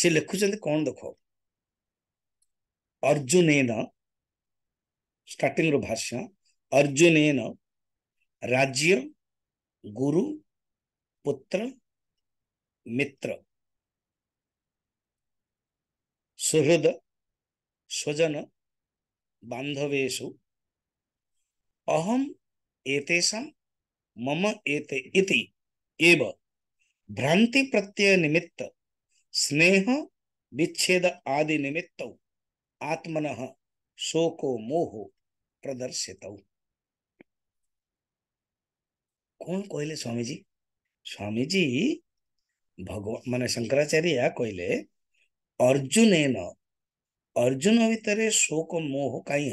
से लिखुचन कोन देखो अर्जुन स्टार्टिंग रो भाष्य अर्जुन राज्य गुरु पुत्र मित्र सुहृद स्वजन बांधवेशु अहम एतेषां मम एते इति एव भ्रांति प्रत्यय निमित्त स्नेह विच्छेद आदि निमित्त आत्मन शोको मोहो प्रदर्शितौ कौन कहले स्वामीजी स्वामीजी भगवान मान शंकराचार्य कहले अर्जुन न अर्जुन भितर शोक मोह कहीं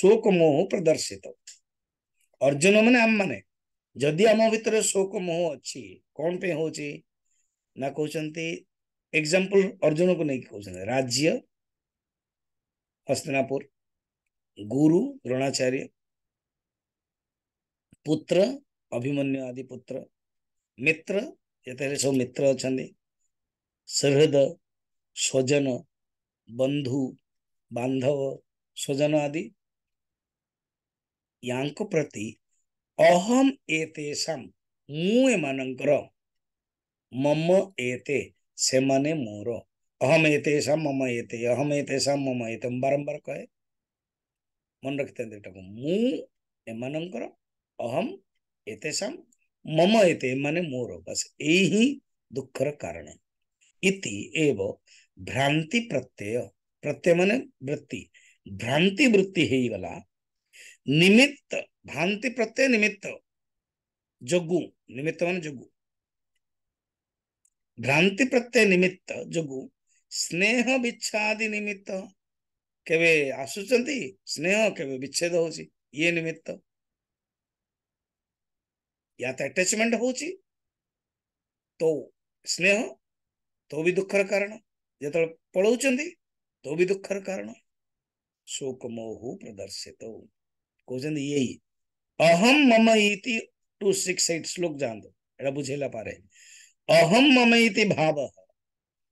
शोक मोह प्रदर्शित अर्जुन मान आम मान जदि आम भितर शोक मोह अच्छी कौन पे हूँ ना कहते एग्जाम्पल अर्जुन को नहीं कहते राज्य हस्तनापुर गुरु रणाचार्य पुत्र अभिमन्यु आदि पुत्र मित्र ये सब मित्र अच्छा सहृद स्वजन बंधु बांधव स्वजन आदि या प्रति अहम एतेसम मुकर मम एते से मैने मोर अहम एतेसा मम एते अहम एतेसा मम एते बारंबार कहे मन रखते मुकर अहम एतेषाम मम एते माने मोर बस यही दुखर कारण इति एव भ्रांति प्रत्यय प्रत्यय माने वृत्ति भ्रांति वृत्ति है गला निमित्त भ्रांति प्रत्यय निमित्त जगु निमित्त मान जगु भ्रांति प्रत्यय निमित्त जगु स्नेह विच्छादि निमित्त केवे आसुचंती स्नेह केवे विच्छेद होची ये निमित्त या तो अटैचमेंट हो तो स्नेह तो भी दुखर कारण जो पढ़ाऊँ तो भी दुखर कारण शोक मोह प्रदर्शित कौन यही अहम मम इति टू सिक्स एट श्लोक जा बुझेला पारे अहम मम इति भाव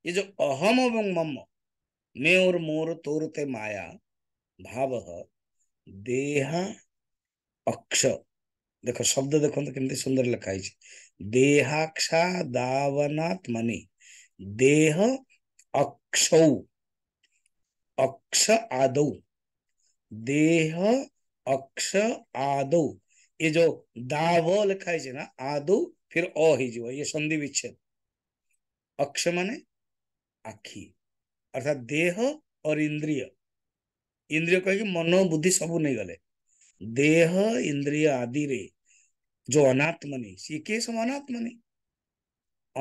ये जो अहम एवं मम मे और मोर तोरते माया भाव देहा अक्ष ଦେଖ ଶବ୍ଦ ଦେଖନ୍ତୁ କେମିତି ସୁନ୍ଦର ଲେଖା देहाक्षा ଦେହାକ୍ଷା ଦାବନାତ୍ମନି ଦେହ ଅକ୍ଷୌ अक्ष आदौ देह अक्ष आदौ ये जो दाव लिखाई है ना आदौ फिर अ हो ये संधि विच्छेद अक्ष माने आखि अर्थात देह और इंद्रिय इंद्रिय कह मन बुद्धि सब नहीं गले देह इंद्रिय आदि रे जो अनात्मनि ये के सम अनात्मनि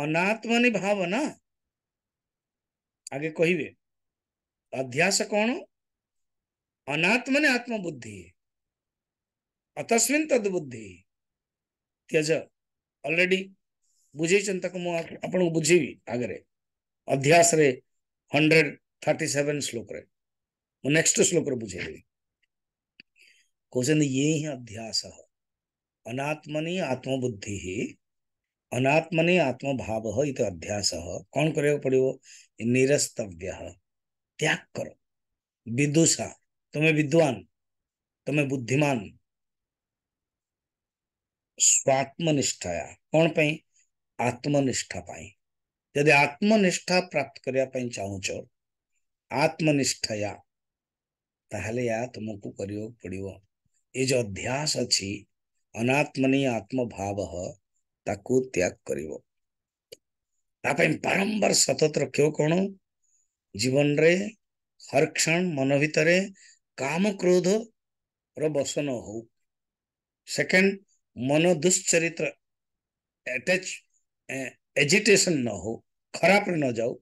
अनात्मनि भावना आगे कह अध्यास कौन अनात्मने आत्मबुद्धि अतस्विन तदबुद्धि त्यज अलरेडी बुझे ताको आगे ଆପଣଙ୍କୁ ବୁଝେଇବି ଆଗରେ ଅଧ୍ୟାସରେ ହଣ୍ଡ୍ରେଡ୍ ଥାର୍ଟି ସେଭେନ୍ ଶ୍ଲୋକରେ ମୁଁ बुझे ଶ୍ଲୋକରେ ବୁଝେଇଦେବି କହୁଛନ୍ତି ଇଏ ହିଁ अनात्मनि आत्मबुद्धि अनात्मनि आत्मभाव इत अध्यास कौन करे पड़ो निरस्तव्य त्याग करो विदुषा तुम्हें विद्वान तुम्हें बुद्धिमान स्वात्मनिष्ठाया कौन पाई आत्मनिष्ठा पाई यदि आत्मनिष्ठा प्राप्त करने चाहूच आत्मनिष्ठाया तुमको करियो पड़ियो ये जो अध्यास अच्छी अनात्मनी आत्म भाव त्याग कर बारंबार सतत रख कौन जीवन रे हर क्षण मन भितर काम क्रोध रस न हो सेकंड मन दुश्चरित्र एटैच एजिटेशन न हो खराब न जाओ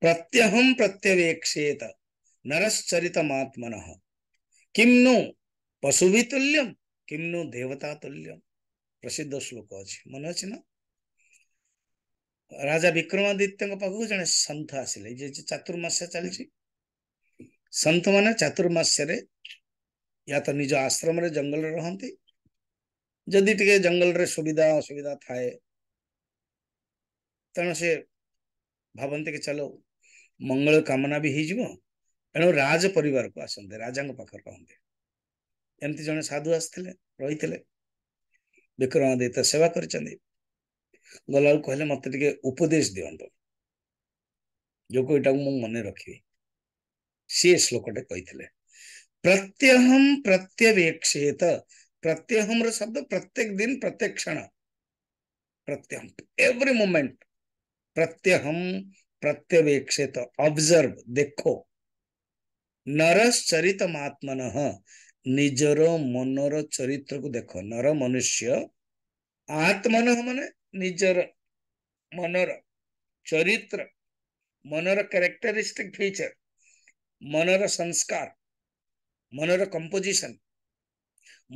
प्रत्यहम प्रत्यवेक्षेता नरश्चरितमात्मन किम नु पशुभितुल्यम किम नु देवतातुल्यम प्रसिद्ध श्लोक ଅଛି ମନେ ଅଛି ନା ରାଜା ବିକ୍ରମାଦିତ୍ୟଙ୍କ ପାଖକୁ ଜଣେ ସନ୍ଥ ଆସିଲେ ଯେ ଚାତୁର୍ମାସ୍ୟ ଚାଲିଛି ସନ୍ଥମାନେ ଚାତୁର୍ମାସ୍ୟରେ ୟା ତ ନିଜ ଆଶ୍ରମରେ ଜଙ୍ଗଲରେ ରହନ୍ତି ଯଦି ଟିକେ ଜଙ୍ଗଲରେ ସୁବିଧା ଅସୁବିଧା ଥାଏ ତେଣୁ ସେ ଭାବନ୍ତି କି ଚାଲ ମଙ୍ଗଳ କାମନା ବି ହେଇଯିବ तेणु राज पर आसते राजा पाख रे एमती जन साधु आसते रही विक्रमादित सेवा कर गला कह मत उपदेश दिंट जो कोईटा को मन रखी सी श्लोकटे कही प्रत्यहम प्रत्यवेक्षित प्रत्यहम शब्द प्रत्येक दिन प्रत्येक क्षण प्रत्यहम एवरी मोमेंट प्रत्यहम प्रत्यवेक्षित ऑब्जर्व देखो नरश्चरितमात्मन निजर मनर चरित्र को देख नर मनुष्य आत्मन मान निजर मनर चरित्र मनर क्यारेक्टरीस्टिक फीचर मनर संस्कार मनर कंपोजिशन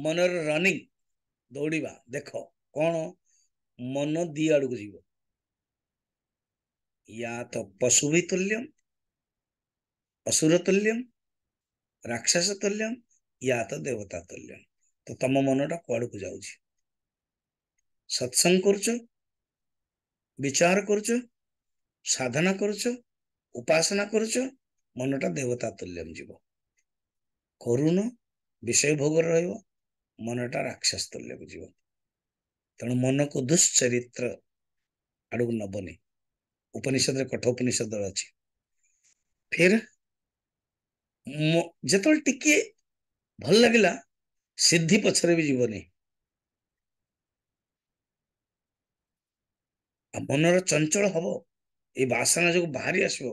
मनर रनिंग दौड़ा देख कौन मन दी आड़ जीव या तो पशु भी तुल्यम असुर तुल्यम ରାକ୍ଷସ ତୁଲ୍ୟମ୍ ୟା ତ ଦେବତା ତୁଲ୍ୟମ୍ ତ ତମ ମନଟା କୁଆଡ଼କୁ ଯାଉଛି ସତ୍ସଙ୍ଗ କରୁଛ ବିଚାର କରୁଛ ସାଧନା କରୁଛ ଉପାସନା କରୁଛ ମନଟା ଦେବତା ତୁଲ୍ୟମ୍ ଯିବ କରୁନ ବିଷୟ ଭୋଗରେ ରହିବ ମନଟା ରାକ୍ଷସ ତୁଲ୍ୟକୁ ଯିବ ତେଣୁ ମନକୁ ଦୁଶ୍ଚରିତ୍ର ଆଡ଼କୁ ନବନି ଉପନିଷଦରେ କଠୋପନିଷଦରେ ଅଛି ଫିର ଯେତେବେଳେ ଟିକେ ଭଲ ଲାଗିଲା ସିଦ୍ଧି ପଛରେ ବି ଯିବନି ଆଉ ମନର ଚଞ୍ଚଳ ହବ ଏଇ ବାସନା ଯୋଗୁଁ ବାହାରି ଆସିବ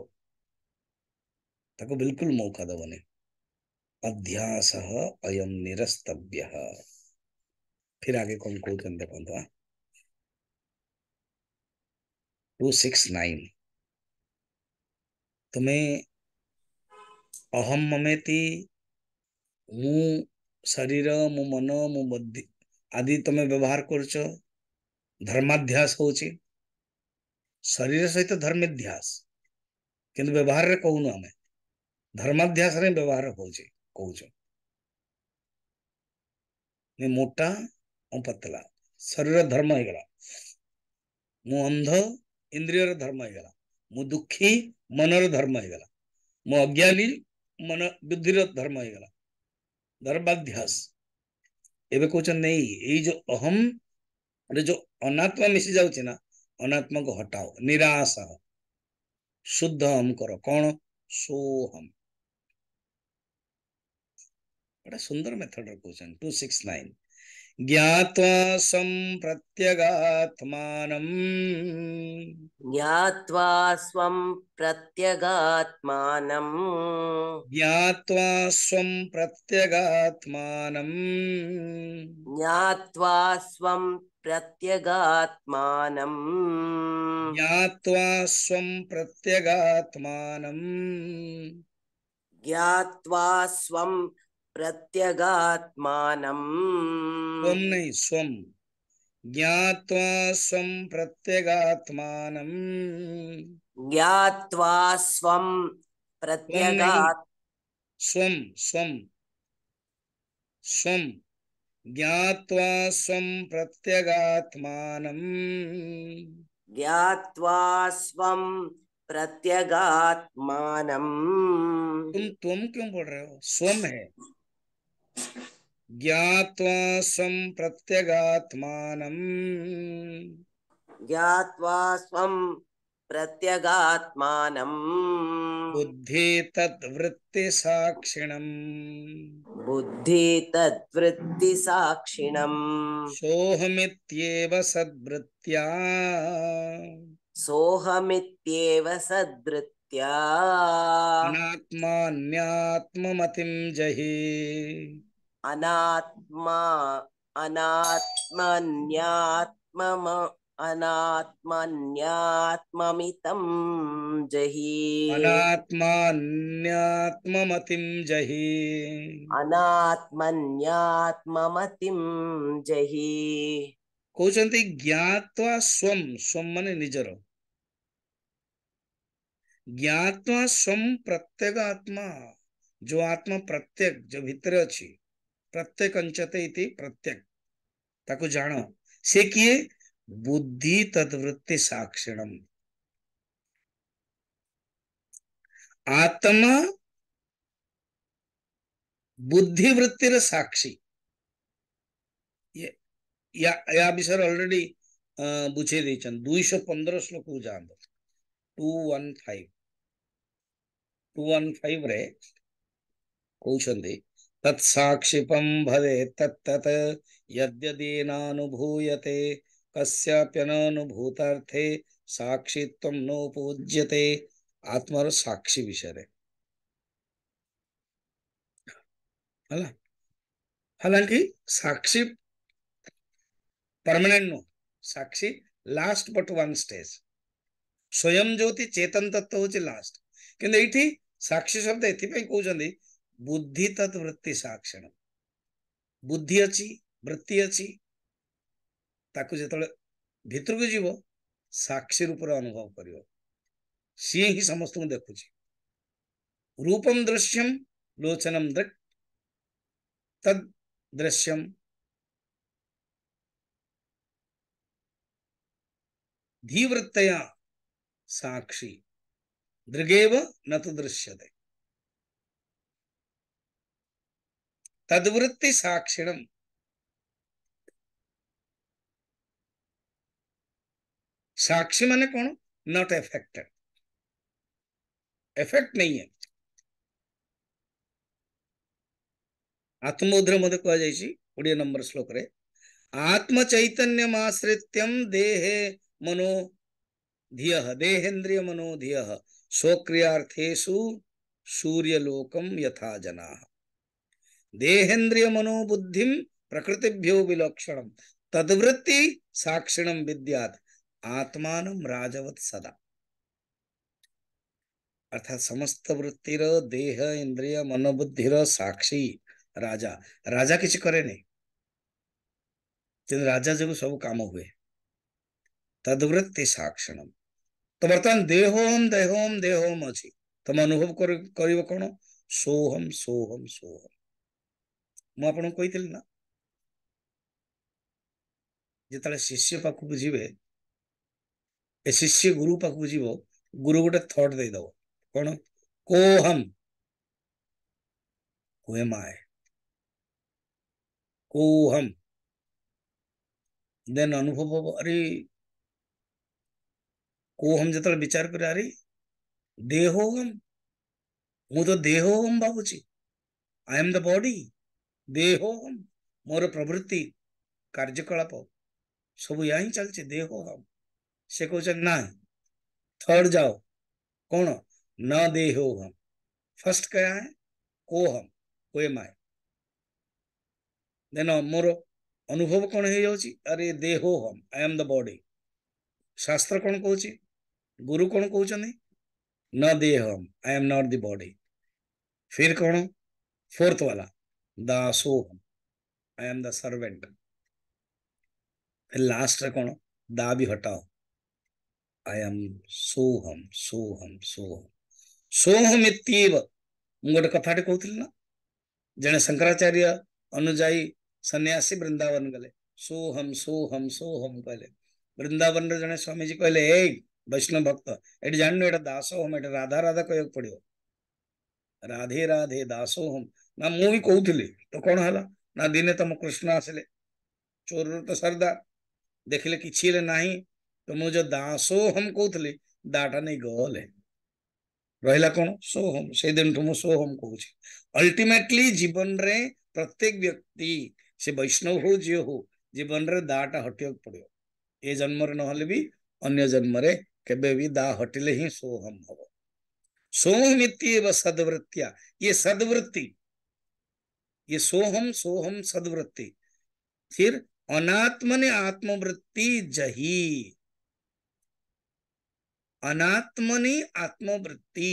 ତାକୁ ବିଲକୁଲ ମୌକା ଦବନି ଅଧ୍ୟାସ ଅୟମ ନିରସ୍ତବ୍ୟ ଫିର ଆଗେ କଣ କହୁଛନ୍ତି ଦେଖନ୍ତୁ ଟୁ ସିକ୍ସ ନାଇନ୍ ତୁମେ अहम ममेति मु शरीर मु मन मु बुद्धि आदि तुम व्यवहार करमाध्यास हूँ शरीर सहित धर्माध्यास कि व्यवहार में कहून आम धर्माध्यास व्यवहार हूँ मोटा और पतला शरीर धर्म हो गला मु अंध इंद्रियर धर्म हो गला मु दुखी मनर धर्म हो गला मु अज्ञानी मन बुद्धिगत धर्म हो गला धर्माध्यास एवं कौन नहीं जो अहम जो अनात्मा मिसी जाऊँ अनात्मा को हटाओ निराश शुद्ध हम करो कौन सोहम बड़ा सुंदर मेथड रखो टू सिक्स नाइन ज्ञात्वा सम्प्रत्यगात्मानम् ज्ञात्वा स्वं प्रत्यगात्मानम् ज्ञात्वा स्वं प्रत्यगात्मानम् ज्ञात्वा स्वं प्रत्यगात्मानम् ज्ञात्वा स्वं प्रत्यगात्मानम् ज्ञात्वा स्वं प्रत्यगात्मानम् त्वं नहीं स्वं ज्ञात्वा स्वं प्रत्यगात्मानम् ज्ञात्वा स्वं प्रत्यगात् स्वं स्वं स्वं ज्ञात्वा स्वं प्रत्यगात्मानम् ज्ञात्वा स्वं प्रत्यगात्मानम् तुम तुम क्यों बोल रहे हो स्वम है ज्ञात्वा सम्प्रत्यगात्मानम् ज्ञात्वा स्वं प्रत्यगात्मानम् बुद्धि तद्वृत्तिसाक्षिणम् बुद्धि तद्वृत्तिसाक्षिणम् सोऽहमित्येव सद्वृत्त्या सोऽहमित्येव सद्वृत्त्या नात्मान्यात्ममतिं जहि अनात्मा अनात्मन्यात्म अनात्मन्यात्ममितं जहि अनात्मन्यात्ममतिं जहि अनात्मन्यात्ममतिं जहि कौचन्ति ज्ञात्वा स्वं स्वं मने निजर ज्ञात्वा स्वं प्रत्यगात्मा जो आत्मा प्रत्येक जो भीतर अच्छी प्रत्येक इति प्रत्येक ताको जानो से किए बुद्धि तदवृत्ति साक्षिणम आत्मा बुद्धि वृत्तिर साक्षी ये या या विषय ऑलरेडी बुझे दीचन 215 श्लोक जान 215 215 रे कहउछंदी तत्साक्षिपं भवे तत्त यद्यदीनानुभूयते कस्याप्यनानुभूतार्थे साक्षित्व नोपूज्यते आत्मर साक्षी विषय है हालांकि साक्षी परमानेंट नो साक्षी लास्ट बट वन स्टेज स्वयं ज्योति चेतन तत्व हूँ लास्ट कि साक्षी शब्द ये कहते ବୁଦ୍ଧି ତତ୍ ବୃତ୍ତି ସାକ୍ଷଣ ବୁଦ୍ଧି ଅଛି ବୃତ୍ତି ଅଛି ତାକୁ ଯେତେବେଳେ ଭିତରକୁ ଯିବ ସାକ୍ଷୀ ରୂପରେ ଅନୁଭବ କରିବ ସିଏ ହିଁ ସମସ୍ତଙ୍କୁ ଦେଖୁଛି ରୂପମ ଦୃଶ୍ୟମ ଲୋଚନମ ଦୃକ୍ ତଦ୍ ଦୃଶ୍ୟମ धीवृत्तया साक्षी दृगेव न तो दृश्यते तदवृत्ति साक्षिण साक्षी माने कौन नॉट एफेक्टेड एफेक्ट नहीं है आत्मोद्र मत कह नंबर श्लोक रे आत्म चैतन्य आश्रित्यम देहे मनो धीय देहेन्द्रिय मनो धिय स्वक्रियार्थेषु सूर्यलोकम यथा जना దేహేంద్రియ మనోబుద్ధిం ప్రకృతిభ్యో విలక్షణం తద్వృత్తి సాక్షిణం విద్యాత్ ఆత్మానం రాజవత్ సదా అర్థాత్ సమస్త వృత్తిర దేహ ఇంద్రియ మనోబుద్ధిర సాక్షి రాజా రాజా కిచి కరే నే రాజా జగు సబు కామ హువే తద్వృత్తి సాక్షిణం ତ ବର୍ତ୍ତମାନ ଦେହମ ଦେହମ ଦେହମ ଅଛି ତମେ ଅନୁଭବ କରିବ କ'ଣ ସୋହମ ସୋହମ ସୋହମ ମୁଁ ଆପଣଙ୍କୁ କହିଥିଲି ନା ଯେତେବେଳେ ଶିଷ୍ୟ ପାଖକୁ ଯିବେ ଏ ଶିଷ୍ୟ ଗୁରୁ ପାଖକୁ ଯିବ ଗୁରୁ ଗୋଟେ ଥଟ୍ ଦେଇଦବ କ'ଣ କୋହମ୍ କୁଏମାଏ କୋହମ୍ ଦେନ୍ ଅନୁଭବ ହବ ଆରେ କୋହମ୍ ଯେତେବେଳେ ବିଚାର କରେ ଆରେ ଦେହୋହମ୍ ମୁଁ ତ ଦେହ ଦେହୋହମ୍ ଭାବୁଛି ଆଇ ଏମ୍ ଦ ବଡି ଦେହୋହମ୍ ମୋର ପ୍ରବୃତ୍ତି କାର୍ଯ୍ୟକଳାପ ସବୁ ଏହା ହିଁ ଚାଲିଛି ଦେହୋହମ୍ से कहते ना थर्ड जाओ कौन न देह हम फर्स्ट क्या है को हम को एम देन मोर अनुभव कौन हो जाऊँगी अरे देह हम आई एम द बॉडी शास्त्र कौन कहे गुरु कौन कहते न देह हम I am not the body फिर कौन फोर्थ वाला दासो I am the servant last रे कौन दा भी हटाओ आई एम सोहम सोहम सोहम सोहम इतीव ମୁଁ ଗୋଟେ କଥାଟେ କହୁଥିଲି ନା ଜଣେ ଶଙ୍କରାଚାର୍ଯ୍ୟ ଅନୁଯାୟୀ ସନ୍ନ୍ୟାସୀ ବୃନ୍ଦାବନ ଗଲେ ସୋହମ ସୋହମ ସୋହମ କହିଲେ ବୃନ୍ଦାବନରେ ଜଣେ ସ୍ୱାମୀଜୀ କହିଲେ ଏଇ वैष्णव भक्त एट जानू एट दासो हम एट राधा राधा कहक पड़ो राधे राधे दासो हम ना मुझे कहती तो कौन है ना दिने तुम तो कृष्ण आसिले चोर तो सरदार देखले कि ना तो मुझे दास हम कहली दाटा नहीं गले रहा कौन सोहम से दिन ठू तो सोहम कह अल्टीमेटली जीवन रे प्रत्येक व्यक्ति से वैष्णव हो जी हो जीवन रे दाटा हटा पड़ो ये जन्म नी अन्य जन्म भी दा हटिले ही सोहम हम सोहम इत सदवृत्तिया ये सदवृत्ति ये सोहम सोहम सदवृत्ति फिर अनात्म ने आत्मवृत्ति जही अनात्मनि आत्मवृत्ति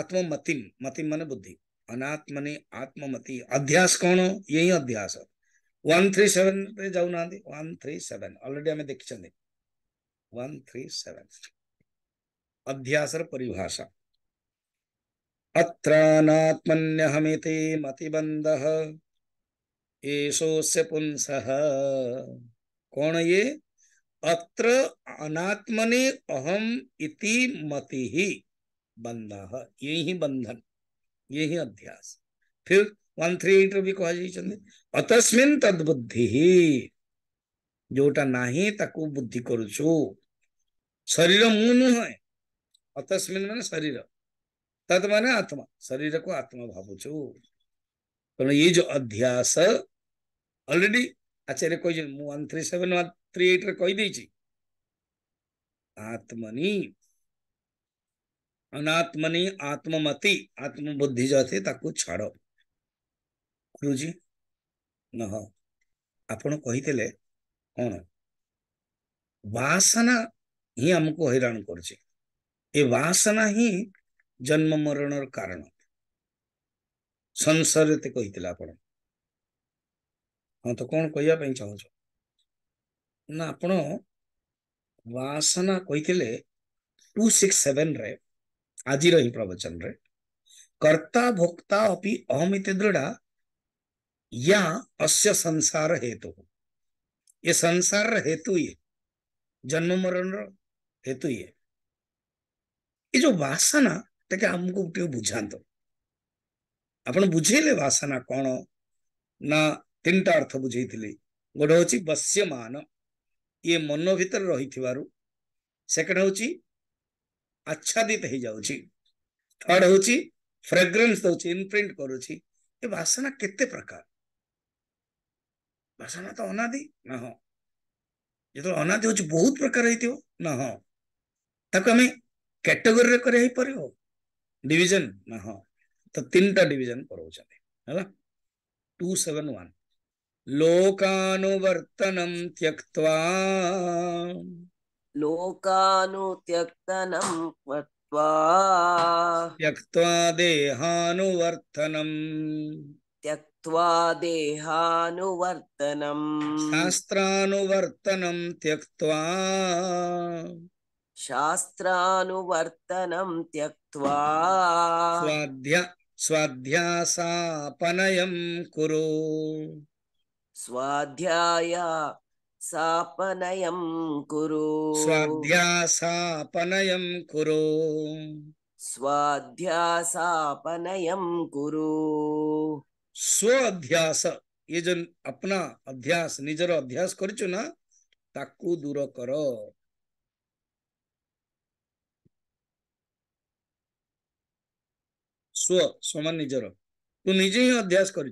आत्ममतिम मतिम मन बुद्धि अनात्मनि आत्ममति अध्यास कौन हो यही अध्यास वन थ्री सेवन जाऊ ना वन थ्री सेवन अलरेडी आम देखते वन थ्री सेवन अध्यास परिभाषा अत्रानात्मन्यहमिति मतिबंधः एशोस्य पुंसः कौन ये अत्र अनात्मने अहम इति मति ही बंधः यही बंधन यही अध्यास फिर वन थ्री एट भी कहा चंदे अतस्मिन तद बुद्धि ही जोटा नाही तक बुद्धि करुचु शरीर मु है अतस्मिन मैंने शरीर तत् माने आत्मा शरीर को आत्मा भावुचु तो ये जो अध्यास ऑलरेडी आचार्य कही one three seven one three eight कहीदे आत्मनि अनात्मनि आत्ममति आत्मबुद्धि जो अच्छे छाड़ गुरुजी नह ଆପଣ କହିଥିଲେ वासना ही ହିଁ ଆମକୁ कर କରୁଛି ଏ ବାସନା ହିଁ जन्म मरण कारण संसार हाँ तो कौन कह चाह ना आप वासना कहते टू सिक्स सेवेन आज प्रवचन रे कर्ता भोक्ता अपि अहमित दृढ़ा या अश्य संसार हेतु तो। ये संसार हेतु ये जन्म मरण हेतु ये ये जो वासना ଟିକେ ଆମକୁ ଟିକେ ବୁଝାନ୍ତୁ ଆପଣ ବୁଝେଇଲେ ବାସନା କ'ଣ ନା ତିନିଟା ଅର୍ଥ ବୁଝେଇଥିଲି ଗୋଟେ ହେଉଛି ବସ୍ୟମାନ ଇଏ ମନ ଭିତରେ ରହିଥିବାରୁ ସେକେଣ୍ଡ ହେଉଛି ଆଚ୍ଛାଦିତ ହେଇଯାଉଛି ଥାର୍ଡ ହେଉଛି ଫ୍ରେଗ୍ରାନ୍ସ ଦଉଛି ଇନପ୍ରିଣ୍ଟ କରୁଛି ଏ ବାସନା କେତେ ପ୍ରକାର ବାସନା ତ ଅନାଦି ନା ହଁ ଯେତେବେଳେ ଅନାଦି ହେଉଛି ବହୁତ ପ୍ରକାର ହେଇଥିବ ନା ହଁ ତାକୁ ଆମେ କ୍ୟାଟେଗୋରୀରେ କରି ହେଇପାରିବ डिजन ହଁ ତ ତିନିଟା ଡିଭିଜନ କରଉଛନ୍ତି ହେଲା ଟୁ ସେଭେନ୍ ୱାନ୍ लोकानुवर्तनं त्यक्त्वा लोकानुत्यक्तनं त्यक्त्वा देहानुवर्तनं त्यक्त्वा देहानुवर्तनं शास्त्रानुवर्तनं त्यक्त्वा शास्त्रानुवर्तनं त्यक्त्वा स्वाध्या स्वाध्यासापनयं कुरु स्वाध्याय सापनयं कुरु स्वाध्यासापनयं कुरु स्वाध्यासापनयं कुरु स्वअध्यास ये जो अपना अध्यास निजर अध्यास करछु ना ताकू दूर करो स्व समान निजर तु निजे ही अभ्यास कर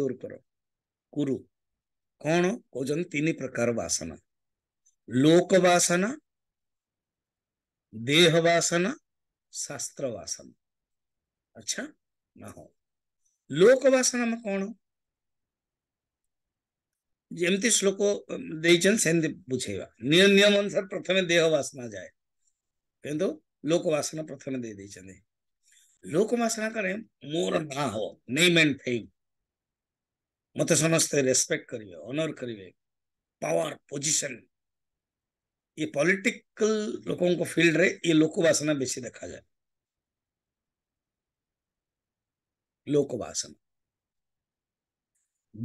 दूर कर कुरु कौन कौन तीन प्रकार बासना लोक बासना देह बासना शास्त्र बासना अच्छा ना हो लोक बासना में कौन जमी श्लोक देम बुझेगा नियम अनुसार प्रथम देह बासना जाए लोकवासना प्रथम दे दी चंदे लोकवासना करें मोर ना हो नेम एंड फेम मत समस्ते रेस्पेक्ट करिए ऑनर करिए पावर पोजीशन ये पॉलिटिकल लोगों को फील्ड रे ये लोकवासना बेसी देखा जाए लोकवासना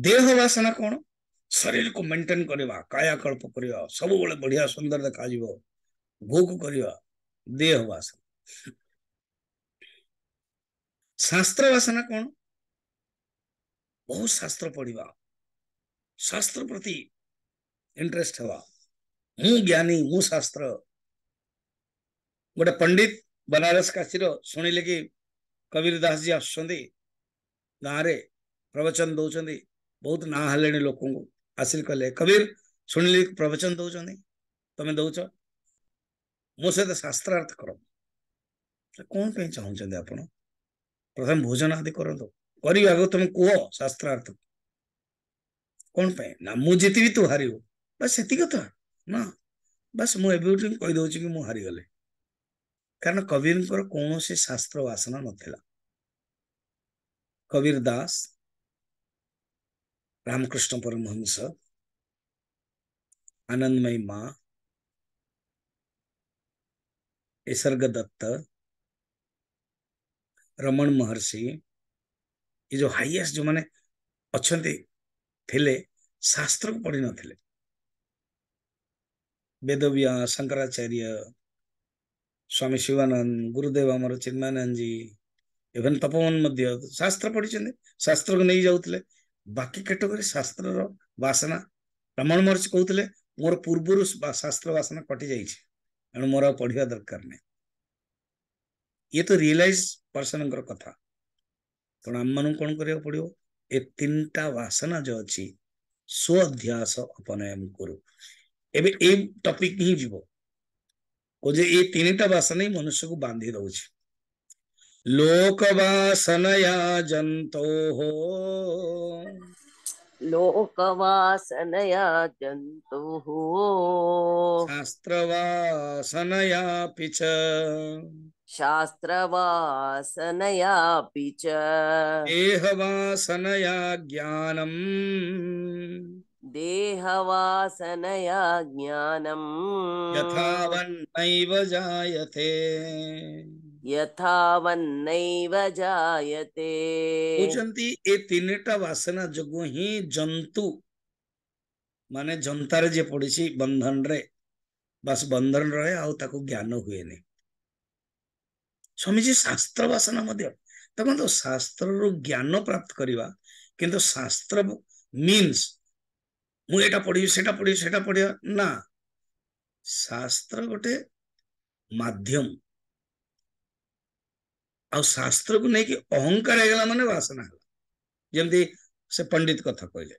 देह वासना कौन शरीर को मेंटेन करवा कायाकल्प करवा सब बढ़िया सुंदर देखा भोग करवा देह वासना शास्त्र वासना कौन बहुत शास्त्र पढ़ा शास्त्र प्रति इंटरेस्ट हवा मु ज्ञानी मु शास्त्र गोटे पंडित बनारस काशी शुणिले कि कबीर दास जी आस गाँव प्रवचन दौरान बहुत ना हेले लोक आस कले कबीर शुणिले प्रवचन दौरान तमें दौ ମୋ ସହିତ ଶାସ୍ତ୍ରାର୍ଥ କରନ୍ତୁ କ'ଣ ପାଇଁ ଚାହୁଁଛନ୍ତି ଆପଣ ପ୍ରଥମେ ଭୋଜନ ଆଦି କରନ୍ତୁ ଆଗକୁ ତମେ କୁହ ଶାସ୍ତ୍ରାର୍ଥ କ'ଣ ପାଇଁ ନା ମୁଁ ଜିତିବି ତୁ ହାରିବୁ ବାସ୍ ସେତିକି କଥା ନା ବାସ୍ ମୁଁ ଏବେ ଉଠି କହିଦଉଛି କି ମୁଁ ହାରିଗଲି କାରଣ କବିରଙ୍କର କୌଣସି ଶାସ୍ତ୍ର ବାସନା ନଥିଲା କବିର ଦାସ ରାମକୃଷ୍ଣ ପରମହଂସ ଆନନ୍ଦମୟୀ ମା निसर्गदत्त ରମଣ ମହର୍ଷି ଏ ଯେଉଁ ହାଇଏଷ୍ଟ ଯେଉଁମାନେ ଅଛନ୍ତି ଥିଲେ ଶାସ୍ତ୍ରକୁ ପଢ଼ିନଥିଲେ ବେଦବ୍ୟ ଶଙ୍କରାଚାର୍ଯ୍ୟ ସ୍ୱାମୀ ଶିବାନନ୍ଦ ଗୁରୁଦେବ ଆମର ଚିନ୍ମାନନ୍ଦଜୀ ଇଭେନ୍ ତପୋମନ ମଧ୍ୟ ଶାସ୍ତ୍ର ପଢ଼ିଛନ୍ତି ଶାସ୍ତ୍ରକୁ ନେଇ ଯାଉଥିଲେ ବାକି କେଟଗୋରୀ ଶାସ୍ତ୍ରର ବାସନା ରମଣ ମହର୍ଷି କହୁଥିଲେ ମୋର ପୂର୍ବରୁ ଶାସ୍ତ୍ର ବାସନା କଟିଯାଇଛି ଏଣୁ ମୋର ଆଉ ପଢିବା ଦରକାର ନାହିଁ ଇଏ ତ ରିଏଲାଇଜ ପର୍ସନଙ୍କର କଥା ତେଣୁ ଆମମାନଙ୍କୁ କ'ଣ କରିବାକୁ ପଡିବ ଏ ତିନିଟା ବାସନା ଯୋଉ ଅଛି ଅଧ୍ୟାସ ଅପନୟନ କରୁ ଏବେ ଏଇ ଟପିକ ହିଁ ଯିବ ଯେ ଏଇ ତିନିଟା ବାସନା ହିଁ ମନୁଷ୍ୟକୁ ବାନ୍ଧି ଦଉଛି ଲୋକ ବାସନୟା ଜନ୍ତୋ लोकवासनया जन्तुः शास्त्रवासनयापि च शास्त्रवासनयापि च देहवासनया ज्ञानम् देहवासनया ज्ञानम् यथावन्नैव जायते यथावन्नैव जायते କହୁଛନ୍ତି ଏ ତିନିଟା ବାସନା ଯୋଗୁଁ ହିଁ ଜନ୍ତୁ ମାନେ ଜନ୍ତାରେ ଯିଏ ପଡିଛି ବନ୍ଧନରେ ବାସ୍ ବନ୍ଧନ ରହେ ଆଉ ତାକୁ ଜ୍ଞାନ ହୁଏନି ସ୍ୱାମୀଜୀ ଶାସ୍ତ୍ର ବାସନା ମଧ୍ୟ ଦେଖନ୍ତୁ ଶାସ୍ତ୍ରରୁ ଜ୍ଞାନ ପ୍ରାପ୍ତ କରିବା କିନ୍ତୁ ଶାସ୍ତ୍ର ମିନ୍ସ ମୁଁ ଏଇଟା ପଢିବି ସେଟା ପଢିବି ସେଟା ପଢିବା ନା ଶାସ୍ତ୍ର ଗୋଟେ ମାଧ୍ୟମ ଆଉ ଶାସ୍ତ୍ରକୁ ନେଇକି ଅହଙ୍କାର ହେଇଗଲା ମାନେ ବାସନା ହେଲା ଯେମିତି ସେ ପଣ୍ଡିତ କଥା କହିଲେ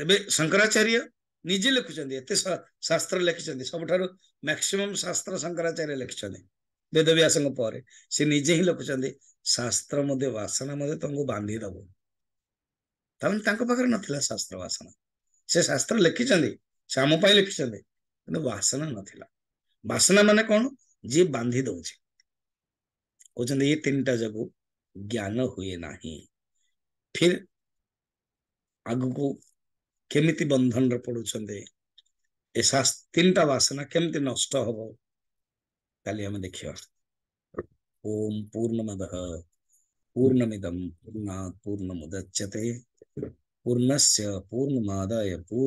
ଏବେ ଶଙ୍କରାଚାର୍ଯ୍ୟ ନିଜେ ଲେଖୁଛନ୍ତି ଏତେ ଶାସ୍ତ୍ର ଲେଖିଛନ୍ତି ସବୁଠାରୁ ମ୍ୟାକ୍ସିମମ୍ ଶାସ୍ତ୍ର ଶଙ୍କରାଚାର୍ଯ୍ୟ ଲେଖିଛନ୍ତି ବେଦବ୍ୟାସଙ୍କ ପରେ ସେ ନିଜେ ହିଁ ଲେଖୁଛନ୍ତି ଶାସ୍ତ୍ର ମଧ୍ୟ ବାସନା ମଧ୍ୟ ତମକୁ ବାନ୍ଧି ଦବ ତାମାନେ ତାଙ୍କ ପାଖରେ ନଥିଲା ଶାସ୍ତ୍ର ବାସନା ସେ ଶାସ୍ତ୍ର ଲେଖିଛନ୍ତି ସେ ଆମ ପାଇଁ ଲେଖିଛନ୍ତି କିନ୍ତୁ ବାସନା ନଥିଲା ବାସନା ମାନେ କ'ଣ जे बांधि दौचे कहते ये तीन टा जगह ज्ञान हुए ना फिर आग को केमी बंधन पड़ुंट तीन टा बासना केमी नष्ट कल आम देखा ओम पूर्ण मद पूर्ण मिदम पूर्ण पूर्ण मुदच्यते पूर्णस्य पूर्णमादाय पूर्ण